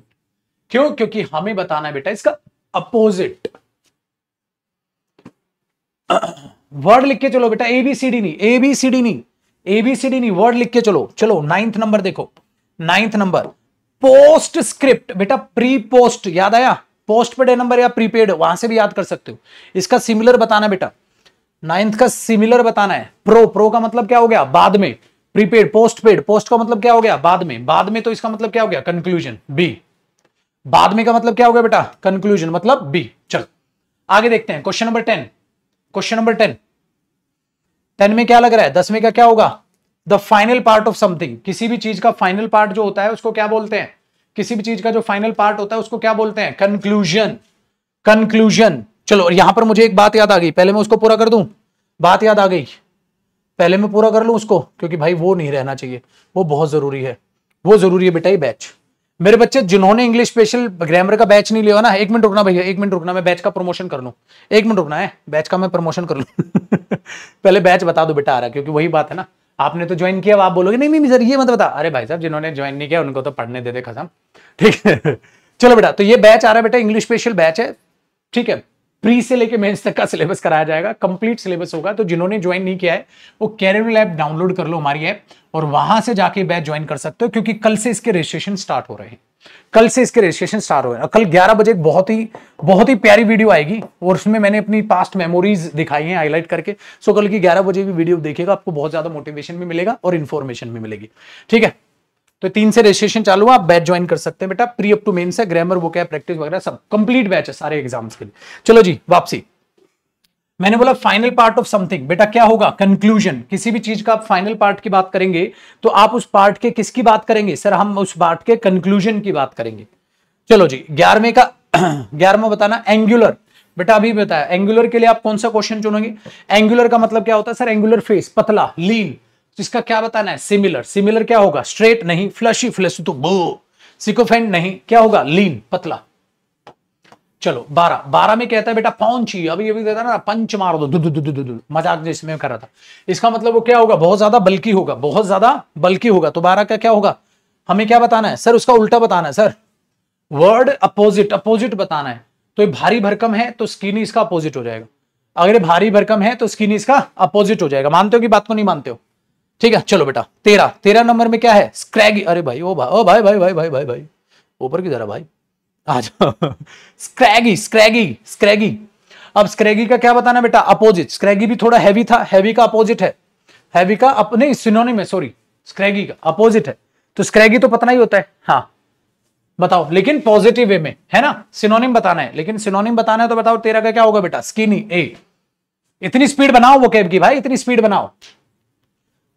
क्यों क्योंकि हमें बताना है बेटा इसका अपोजिट वर्ड लिख के चलो बेटा एबीसीडी नहीं एबीसीडी नहीं एबीसीडी नहीं वर्ड लिख के चलो चलो नाइन्थ नंबर देखो नाइन्थ नंबर पोस्ट स्क्रिप्ट बेटा प्री पोस्ट याद आया पोस्ट पेड नंबर या प्रीपेड वहां से भी याद कर सकते हो इसका सिमिलर बताना बेटा नाइन्थ का सिमिलर बताना है प्रो प्रो का मतलब क्या हो गया बाद में प्रीपेड पोस्ट पेड पोस्ट का मतलब क्या हो गया बाद में बाद में तो इसका मतलब क्या हो गया कंक्लूजन बी बाद में का मतलब क्या हो गया बेटा कंक्लूजन मतलब बी चल आगे देखते हैं question number ten question number ten ten में क्या लग रहा है दस में का क्या होगा the final part of something किसी भी चीज का फाइनल पार्ट जो होता है उसको क्या बोलते हैं किसी भी चीज का जो फाइनल पार्ट होता है उसको क्या बोलते हैं कंक्लूजन कंक्लूजन चलो यहां पर मुझे एक बात याद आ गई पहले मैं उसको पूरा कर दू बात याद आ गई पहले मैं पूरा कर लू उसको क्योंकि भाई वो नहीं रहना चाहिए वो बहुत जरूरी है वो जरूरी है बेटा ये बैच मेरे बच्चे जिन्होंने इंग्लिश स्पेशल ग्रामर का बैच नहीं लिया ना एक मिनट रुकना भैया एक मिनट रुकना मैं बैच का प्रमोशन कर लू एक मिनट रुकना है बैच का मैं प्रमोशन कर लू पहले बैच बता दो बेटा आ रहा है क्योंकि वही बात है ना आपने तो ज्वाइन किया आप बोलोगे नहीं नहीं सर ये मत बता अरे भाई साहब जिन्होंने ज्वाइन नहीं किया उनको तो पढ़ने दे दे खसम ठीक है चलो बेटा तो ये बैच आ रहा है बेटा इंग्लिश स्पेशल बैच है ठीक है प्री से लेके मेंस तक का सिलेबस कराया जाएगा कंप्लीट सिलेबस होगा तो जिन्होंने ज्वाइन नहीं किया है वो कैरियर ऐप डाउनलोड कर लो हमारी ऐप और वहां से जाके बैच ज्वाइन कर सकते हो क्योंकि कल से इसके रजिस्ट्रेशन स्टार्ट हो रहे हैं कल से इसके रजिस्ट्रेशन स्टार्ट हो रहे हैं कल ग्यारह बजे एक बहुत ही बहुत ही प्यारी वीडियो आएगी और उसमें मैंने अपनी पास्ट मेमोरीज दिखाई है हाईलाइट करके सो कल की ग्यारह बजे भी वीडियो देखेगा आपको बहुत ज्यादा मोटिवेशन भी मिलेगा और इन्फॉर्मेशन भी मिलेगी ठीक है तो तीन से रजिस्ट्रेशन चालू हुआ आप बैच ज्वाइन कर सकते हैं बेटा प्री अप टू मेन्स है ग्रामर वो क्या प्रैक्टिस वगैरह सब कंप्लीट बैच है सारे एग्जाम्स के लिए चलो जी वापसी मैंने बोला फाइनल पार्ट ऑफ समथिंग बेटा क्या होगा कंक्लूजन किसी भी चीज का आप फाइनल पार्ट की बात करेंगे तो आप उस पार्ट के किसकी बात करेंगे सर हम उस पार्ट के कंक्लूजन की बात करेंगे चलो जी ग्यारहवें का ग्यारहवा बताना एंगुलर बेटा अभी बताया एंगुलर के लिए आप कौन सा क्वेश्चन चुनेंगे एंगुलर का मतलब क्या होता है सर एंगुलर फेस पतला लीन तो इसका क्या बताना है सिमिलर सिमिलर क्या होगा स्ट्रेट नहीं फ्लशी फ्लश तो बो सिकोफेंट नहीं क्या होगा लीन पतला चलो बारह बारह में कहता है बेटा पौची अभी अभी कहता है ना पंच मारो दो दु, दु, दु, दु, मजाक जैसे मैं कर रहा था इसका मतलब वो क्या होगा बहुत ज्यादा बल्कि होगा बहुत ज्यादा बल्कि होगा तो बारह का क्या होगा हमें क्या बताना है सर उसका उल्टा बताना है सर वर्ड अपोजिट अपोजिट बताना है तो ये भारी भरकम है तो स्किन इसका अपोजिट हो जाएगा अगर ये भारी भरकम है तो स्किन इसका अपोजिट हो जाएगा मानते हो कि बात को नहीं मानते हो ठीक है चलो बेटा तेरह तेरह नंबर में क्या है स्क्रैगी अरे भाई ओ भाई ओ भाई भाई भाई भाई भाई भाई ऊपर की जरा भाई आ जाओ स्क्रैगी स्क्रैगी स्क्रैगी अब स्क्रैगी का क्या बताना बेटा अपोजिट स्क्रैगी भी थोड़ा हैवी था हैवी का अपोजिट है हैवी का अपने सिनोनी में सॉरी स्क्रैगी का अपोजिट है तो स्क्रैगी तो पता ही होता है हाँ बताओ लेकिन पॉजिटिव वे में है ना सिनोनिम बताना है लेकिन सिनोनिम बताना है तो बताओ तेरा का क्या होगा बेटा स्किनी ए इतनी स्पीड बनाओ वो कैब की भाई इतनी स्पीड बनाओ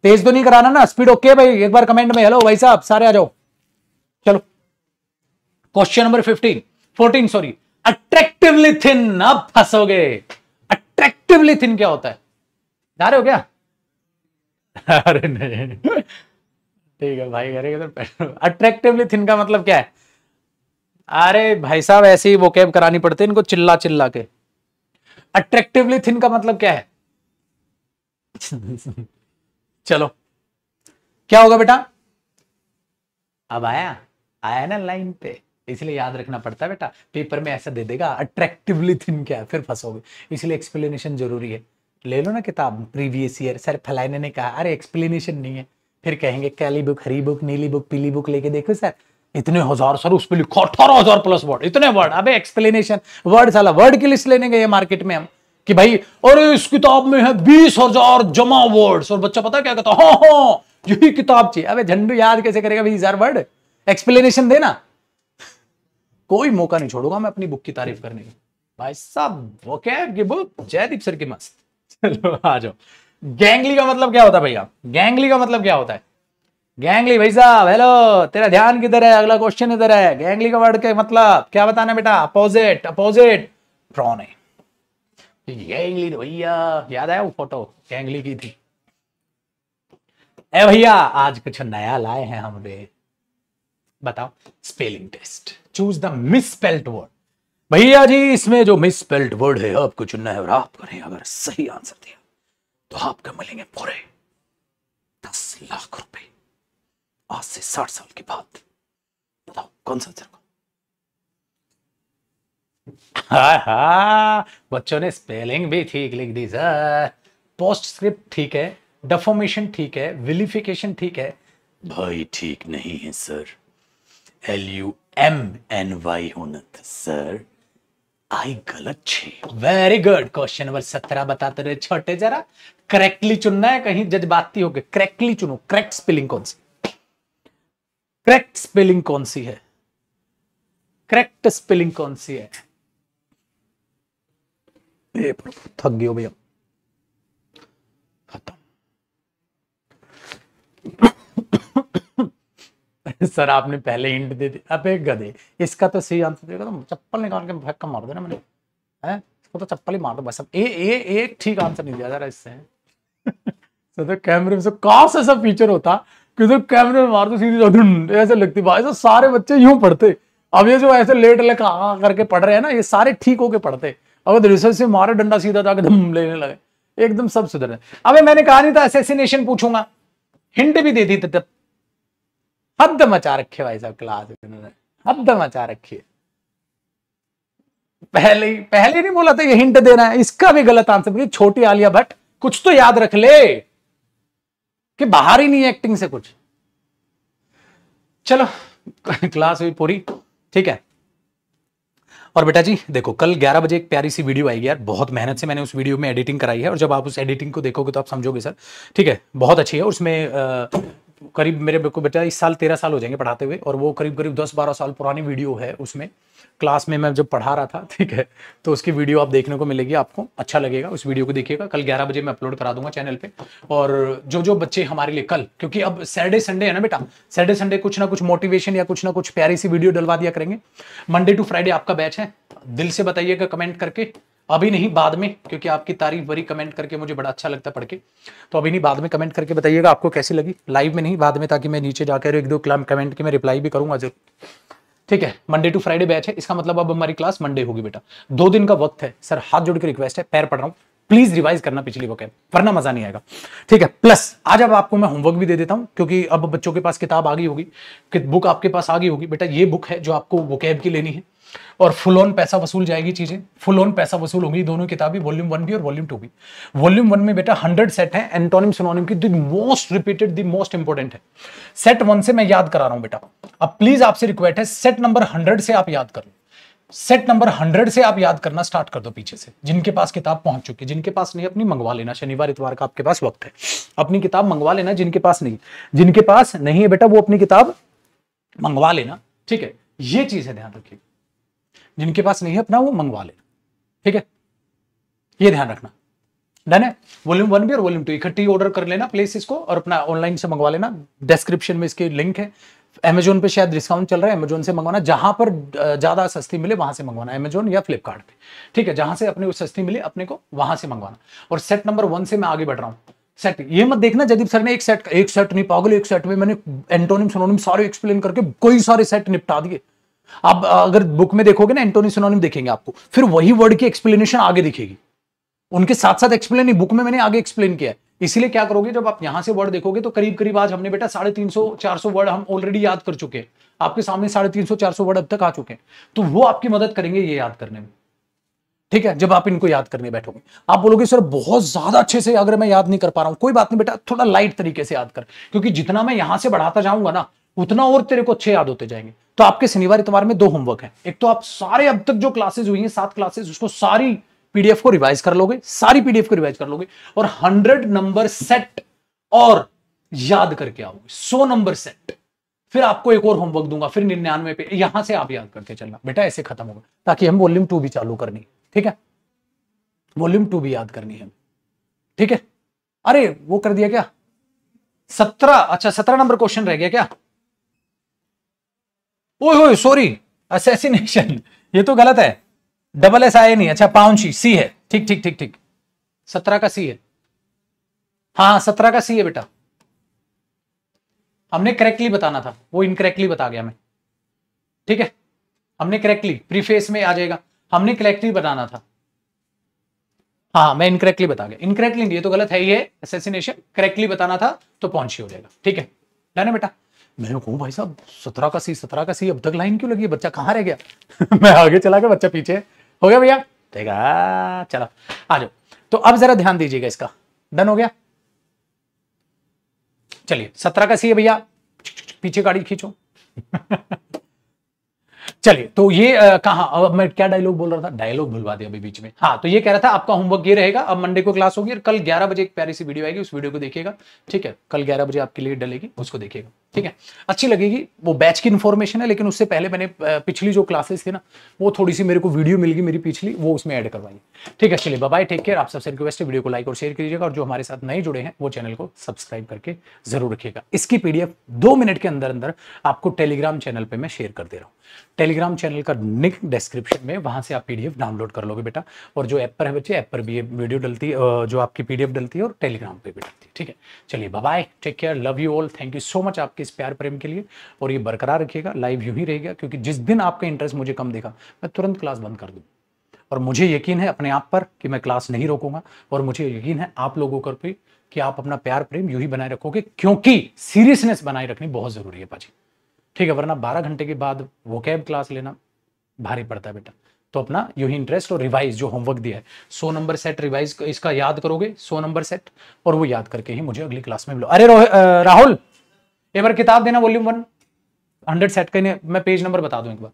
तेज तो नहीं कराना ना स्पीड ओके भाई एक बार कमेंट में हेलो भाई साहब सारे आ जाओ चलो question number fifteen fourteen sorry attractively thin अब फंसोगे अट्रैक्टिवली थिन क्या होता है जा रहे हो क्या अरे नहीं ठीक है भाई अरे तो अट्रैक्टिवली थिन का मतलब क्या है अरे भाई साहब ऐसे ही वो कैब करानी पड़ती है इनको चिल्ला चिल्ला के अट्रैक्टिवली थिन का मतलब क्या है चलो क्या होगा बेटा अब आया आया ना लाइन पे इसलिए याद रखना पड़ता है बेटा पेपर में ऐसा दे देगा अट्रैक्टिवली थिन क्या है फिर फंसोगे इसलिए एक्सप्लेनेशन जरूरी है ले लो ना किताब प्रीवियस ईयर सर फलाइने ने कहा अरे एक्सप्लेनेशन नहीं है फिर कहेंगे कैली बुक हरी बुक नीली बुक पीली बुक लेके देखो सर इतने हजार सर उस पर लिखो अठारह हजार प्लस वर्ड इतने वर्ड अबे एक्सप्लेनेशन वर्ड साला वर्ड की लिस्ट लेने गए मार्केट में हम कि भाई अरे इस किताब में है बीस हजार जमा वर्ड्स और बच्चा पता क्या कहता हाँ हाँ यही किताब चाहिए अबे झंडू याद कैसे करेगा बीस हजार वर्ड एक्सप्लेनेशन देना कोई मौका नहीं छोड़ूंगा मैं अपनी बुक की तारीफ करने की भाई साहब वोकैब बुक जयदीप सर की मस्त चलो आ जाओ गैंगली का मतलब क्या होता है भैया गैंगली का मतलब क्या होता है गैंगली भाई साहब हेलो तेरा ध्यान किधर है अगला क्वेश्चन इधर है गैंगली का वर्ड के मतलब क्या बताना बेटा अपोजिट अपोजिट है गैंगली भैया याद आया वो फोटो गैंगली की थी ए भैया आज कुछ नया लाए हैं हम रे बताओ spelling test choose the misspelled word भैया जी इसमें जो मिस स्पेल्ट वर्ड है आपको चुनना है और आप करें अगर सही आंसर दिया तो आपको मिलेंगे पूरे दस लाख रुपए आज से साठ साल के बाद बताओ कौन सा आंसर हाँ, हाँ। बच्चों ने स्पेलिंग भी ठीक लिख दी सर पोस्ट स्क्रिप्ट ठीक है डफॉर्मेशन ठीक है विलिफिकेशन ठीक है भाई ठीक नहीं है sir L U M N Y होना सर आई गलत छी वेरी गुड क्वेश्चन नंबर सत्रह बताते रहे छोटे जरा करेक्टली चुनना है कहीं जज हो होके करेक्टली चुनो करेक्ट स्पेलिंग कौन सी करेक्ट स्पेलिंग कौन सी है करेक्ट स्पेलिंग कौन सी है थक गयो भैया खत्म सर आपने पहले इंट दे दी अब एक गधे इसका तो सही आंसर देगा तो चप्पल निकाल के फेंक मार देना मैंने है इसको तो चप्पल ही मार दो बस अब ए, ए, एक ठीक आंसर नहीं दिया जा रहा इससे सर तो कैमरे में से काश ऐसा फीचर होता कि तो कैमरे में मार दो सीधी ऐसे लगती भाई तो सारे बच्चे यूं पढ़ते अब ये जो ऐसे लेट लगा करके पढ़ रहे हैं ना ये सारे ठीक होके पढ़ते अगर रिसर्च से मारा डंडा सीधा था एकदम लेने लगे एकदम सब सुधर है अबे मैंने कहा नहीं था एसेसिनेशन पूछूंगा हिंट भी दे दी थी तो तब हद मचा रखे भाई साहब क्लास इन्होंने हद मचा रखी है पहले पहले नहीं बोला था ये हिंट देना है इसका भी गलत आंसर छोटी आलिया भट्ट कुछ तो याद रख ले कि बाहर ही नहीं एक्टिंग से कुछ चलो क्लास हुई पूरी ठीक है और बेटा जी देखो कल 11 बजे एक प्यारी सी वीडियो आएगी यार बहुत मेहनत से मैंने उस वीडियो में एडिटिंग कराई है और जब आप उस एडिटिंग को देखोगे तो आप समझोगे सर ठीक है बहुत अच्छी है उसमें करीब मेरे को बेटा इस साल तेरह साल हो जाएंगे पढ़ाते हुए और वो करीब करीब दस बारह साल पुरानी वीडियो है उसमें क्लास में मैं जब पढ़ा रहा था ठीक है तो उसकी वीडियो आप देखने को मिलेगी आपको अच्छा लगेगा उस वीडियो को देखिएगा कल ग्यारह बजे मैं अपलोड करा दूंगा चैनल पे और जो जो बच्चे हमारे लिए कल क्योंकि अब सैटरडे संडे है ना बेटा सैटरडे संडे कुछ ना कुछ मोटिवेशन या कुछ ना कुछ प्यारी सी वीडियो डलवा दिया करेंगे मंडे टू फ्राइडे आपका बैच है दिल से बताइएगा कमेंट करके अभी नहीं बाद में क्योंकि आपकी तारीफ भरी कमेंट करके मुझे बड़ा अच्छा लगता है पढ़ के तो अभी नहीं बाद में कमेंट करके बताइएगा आपको कैसी लगी लाइव में नहीं बाद में ताकि मैं नीचे जाकर एक दो कमेंट की मैं रिप्लाई भी करूंगा जरूर ठीक है मंडे टू फ्राइडे बैच है इसका मतलब अब हमारी क्लास मंडे होगी बेटा दो दिन का वक्त है सर हाथ जोड़ के रिक्वेस्ट है पैर पढ़ रहा हूं प्लीज रिवाइज करना पिछली वक्त वरना मजा नहीं आएगा ठीक है प्लस आज अब आपको मैं होमवर्क भी दे देता हूं क्योंकि अब बच्चों के पास किताब आ गई होगी बुक आपके पास आ गई होगी बेटा ये बुक है जो आपको वो कैब की लेनी है और फुल ऑन पैसा वसूल जाएगी चीज़ें फुल ऑन पैसा वसूल होंगी दोनों किताबें वॉल्यूम वन भी और वॉल्यूम टू भी वॉल्यूम वन में बेटा हंड्रेड सेट है एंटोनिम सोनोनिम की the most repeated the most important है सेट वन से मैं याद करा रहा हूं बेटा अब प्लीज आपसे रिक्वेस्ट है सेट नंबर हंड्रेड से आप याद कर लो सेट नंबर हंड्रेड से आप याद करना स्टार्ट कर दो पीछे से जिनके पास किताब पहुंच चुकी है जिनके पास नहीं अपनी मंगवा लेना शनिवार इतवार का आपके पास वक्त है अपनी किताब मंगवा लेना जिनके पास नहीं जिनके पास नहीं है बेटा वो अपनी किताब मंगवा लेना ठीक है ये चीज है ध्यान रखिए जिनके पास नहीं है अपना वो मंगवा लेना ठीक है ये ध्यान रखना डन है वॉल्यूम वन भी और वॉल्यूम टू इकट्ठी ऑर्डर कर लेना प्लेस इसको और अपना ऑनलाइन से मंगवा लेना डिस्क्रिप्शन में इसके लिंक है अमेजोन पे शायद डिस्काउंट चल रहा है अमेजोन से मंगवाना जहां पर ज्यादा सस्ती मिले वहां से मंगवाना अमेजोन या फ्लिपकार्ट पे ठीक है जहां से अपने को सस्ती मिले अपने को वहां से मंगवाना और सेट नंबर वन से मैं आगे बढ़ रहा हूँ सेट ये मत देखना जदीप सर ने एक सेट एक सेट नहीं पागल एक सेट में मैंने एंटोनिम सोनोनिम सारे एक्सप्लेन करके कई सारे सेट निपटा दिए आप अगर बुक में देखोगे ना एंटोनी सिनोनिम देखेंगे आपको फिर वही वर्ड की एक्सप्लेनेशन आगे दिखेगी उनके साथ साथ एक्सप्लेन बुक में मैंने आगे एक्सप्लेन किया है इसीलिए क्या करोगे जब आप यहां से वर्ड देखोगे तो करीब करीब आज हमने बेटा साढ़े तीन सौ चार सौ वर्ड हम ऑलरेडी याद कर चुके हैं आपके सामने साढ़े तीन सौ चार सौ वर्ड अब तक आ चुके हैं तो वो आपकी मदद करेंगे ये याद करने में ठीक है जब आप इनको याद करने बैठोगे आप बोलोगे सर बहुत ज्यादा अच्छे से अगर मैं याद नहीं कर पा रहा हूं कोई बात नहीं बेटा थोड़ा लाइट तरीके से याद कर क्योंकि जितना मैं यहां से बढ़ाता जाऊंगा ना उतना और तेरे को अच्छे याद होते जाएंगे तो आपके शनिवार इतवार में दो होमवर्क है एक तो आप सारे अब तक जो क्लासेज हुई हैं सात क्लासेज उसको सारी पीडीएफ को रिवाइज कर लोगे सारी पीडीएफ को रिवाइज कर लोगे और हंड्रेड नंबर सेट और याद करके आओगे सो नंबर सेट फिर आपको एक और होमवर्क दूंगा फिर निन्यानवे पे यहां से आप याद करके चलना बेटा ऐसे खत्म होगा ताकि हम वॉल्यूम टू भी चालू करनी ठीक है वॉल्यूम टू भी याद करनी है ठीक है अरे वो कर दिया क्या सत्रह अच्छा सत्रह नंबर क्वेश्चन रह गया क्या ओए सॉरी असैसिनेशन ये तो गलत है डबल एस आई नहीं अच्छा पाउंशी सी है ठीक ठीक ठीक ठीक सत्रह का सी है हाँ हाँ सत्रह का सी है बेटा हमने करेक्टली बताना था वो इनकरेक्टली बता गया मैं ठीक है हमने करेक्टली प्रीफेस में आ जाएगा हमने करेक्टली बताना था हाँ, हाँ मैं इनकरेक्टली बता गया इनकरेक्टली ये तो गलत है ये असैसिनेशन करेक्टली बताना था तो पहुंची हो जाएगा ठीक है डन है बेटा मैं कहूँ भाई साहब सत्रह का सी सत्रह का सी अब तक लाइन क्यों लगी बच्चा कहाँ रह गया मैं आगे चला गया बच्चा पीछे हो गया भैया है चलो आ जाओ तो अब जरा ध्यान दीजिएगा इसका डन हो गया चलिए सत्रह का सी है भैया पीछे गाड़ी खींचो चलिए तो ये कहा अब मैं क्या डायलॉग बोल रहा था डायलॉग भूलवा दिया अभी बीच में हाँ तो ये कह रहा था आपका होमवर्क ये रहेगा अब मंडे को क्लास होगी और कल 11 बजे एक प्यारी सी वीडियो आएगी उस वीडियो को देखिएगा ठीक है कल 11 बजे आपके लिए डलेगी उसको देखिएगा ठीक है अच्छी लगेगी वो बैच की इन्फॉर्मेशन है लेकिन उससे पहले मैंने पिछली जो क्लासेस थी ना वो थोड़ी सी मेरे को वीडियो मिल गई मेरी पिछली वो उसमें ऐड करवाई ठीक है चलिए बाय टेक केयर आप सबसे रिक्वेस्ट है वीडियो को लाइक और शेयर कीजिएगा और जो हमारे साथ नए जुड़े हैं वो चैनल को सब्सक्राइब करके जरूर रखिएगा इसकी पीडीएफ दो मिनट के अंदर अंदर आपको टेलीग्राम चैनल पर मैं शेयर कर दे रहा हूँ टेलीग्राम चैनल का लिंक डिस्क्रिप्शन में वहाँ से आप पीडीएफ डाउनलोड कर लोगे बेटा और जो ऐप पर है बच्चे ऐप पर भी वीडियो डलती है जो आपकी पीडीएफ डलती है और टेलीग्राम पर भी डलती है ठीक है चलिए bye take care love you all thank you so much आपके इस प्यार प्रेम के लिए और ये बरकरार रखिएगा लाइव यूँ ही रहेगा क्योंकि जिस दिन आपका इंटरेस्ट मुझे कम देखा मैं तुरंत क्लास बंद कर दूँ और मुझे यकीन है अपने आप पर कि मैं क्लास नहीं रोकूंगा और मुझे यकीन है आप लोगों पर भी कि आप अपना प्यार प्रेम यू ही बनाए रखोगे क्योंकि सीरियसनेस बनाए रखनी बहुत जरूरी है पाजी ठीक है वरना बारह घंटे के बाद वो कैब क्लास लेना भारी पड़ता है बेटा तो अपना यू ही इंटरेस्ट और रिवाइज जो होमवर्क दिया है सो नंबर सेट रिवाइज इसका याद करोगे सो नंबर सेट और वो याद करके ही मुझे अगली क्लास में मिलो अरे राहुल एक बार किताब देना वॉल्यूम वन हंड्रेड सेट का मैं पेज नंबर बता दूं एक बार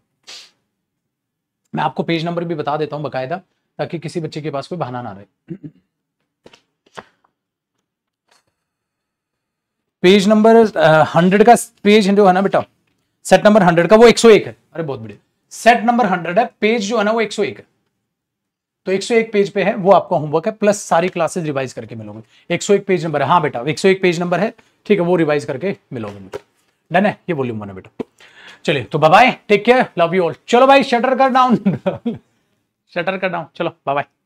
मैं आपको पेज नंबर भी बता देता हूं बकायदा ताकि किसी बच्चे के पास कोई बहाना ना रहे पेज नंबर हंड्रेड का पेज जो है ना बेटा सेट नंबर हंड्रेड का वो एक सौ एक है अरे बहुत बढ़िया सेट नंबर हंड्रेड है पेज जो है ना वो एक सौ एक है तो एक सौ एक पेज पे है वो आपका होमवर्क है प्लस सारी क्लासेज रिवाइज करके मिलोगे एक सौ एक पेज नंबर है हाँ बेटा एक सौ एक पेज नंबर है ठीक है वो रिवाइज करके मिलोगे डन है ये वॉल्यूम बना बेटा चलिए तो bye take care love you all चलो भाई शटर कर डाउन शटर कर डाउन चलो बाय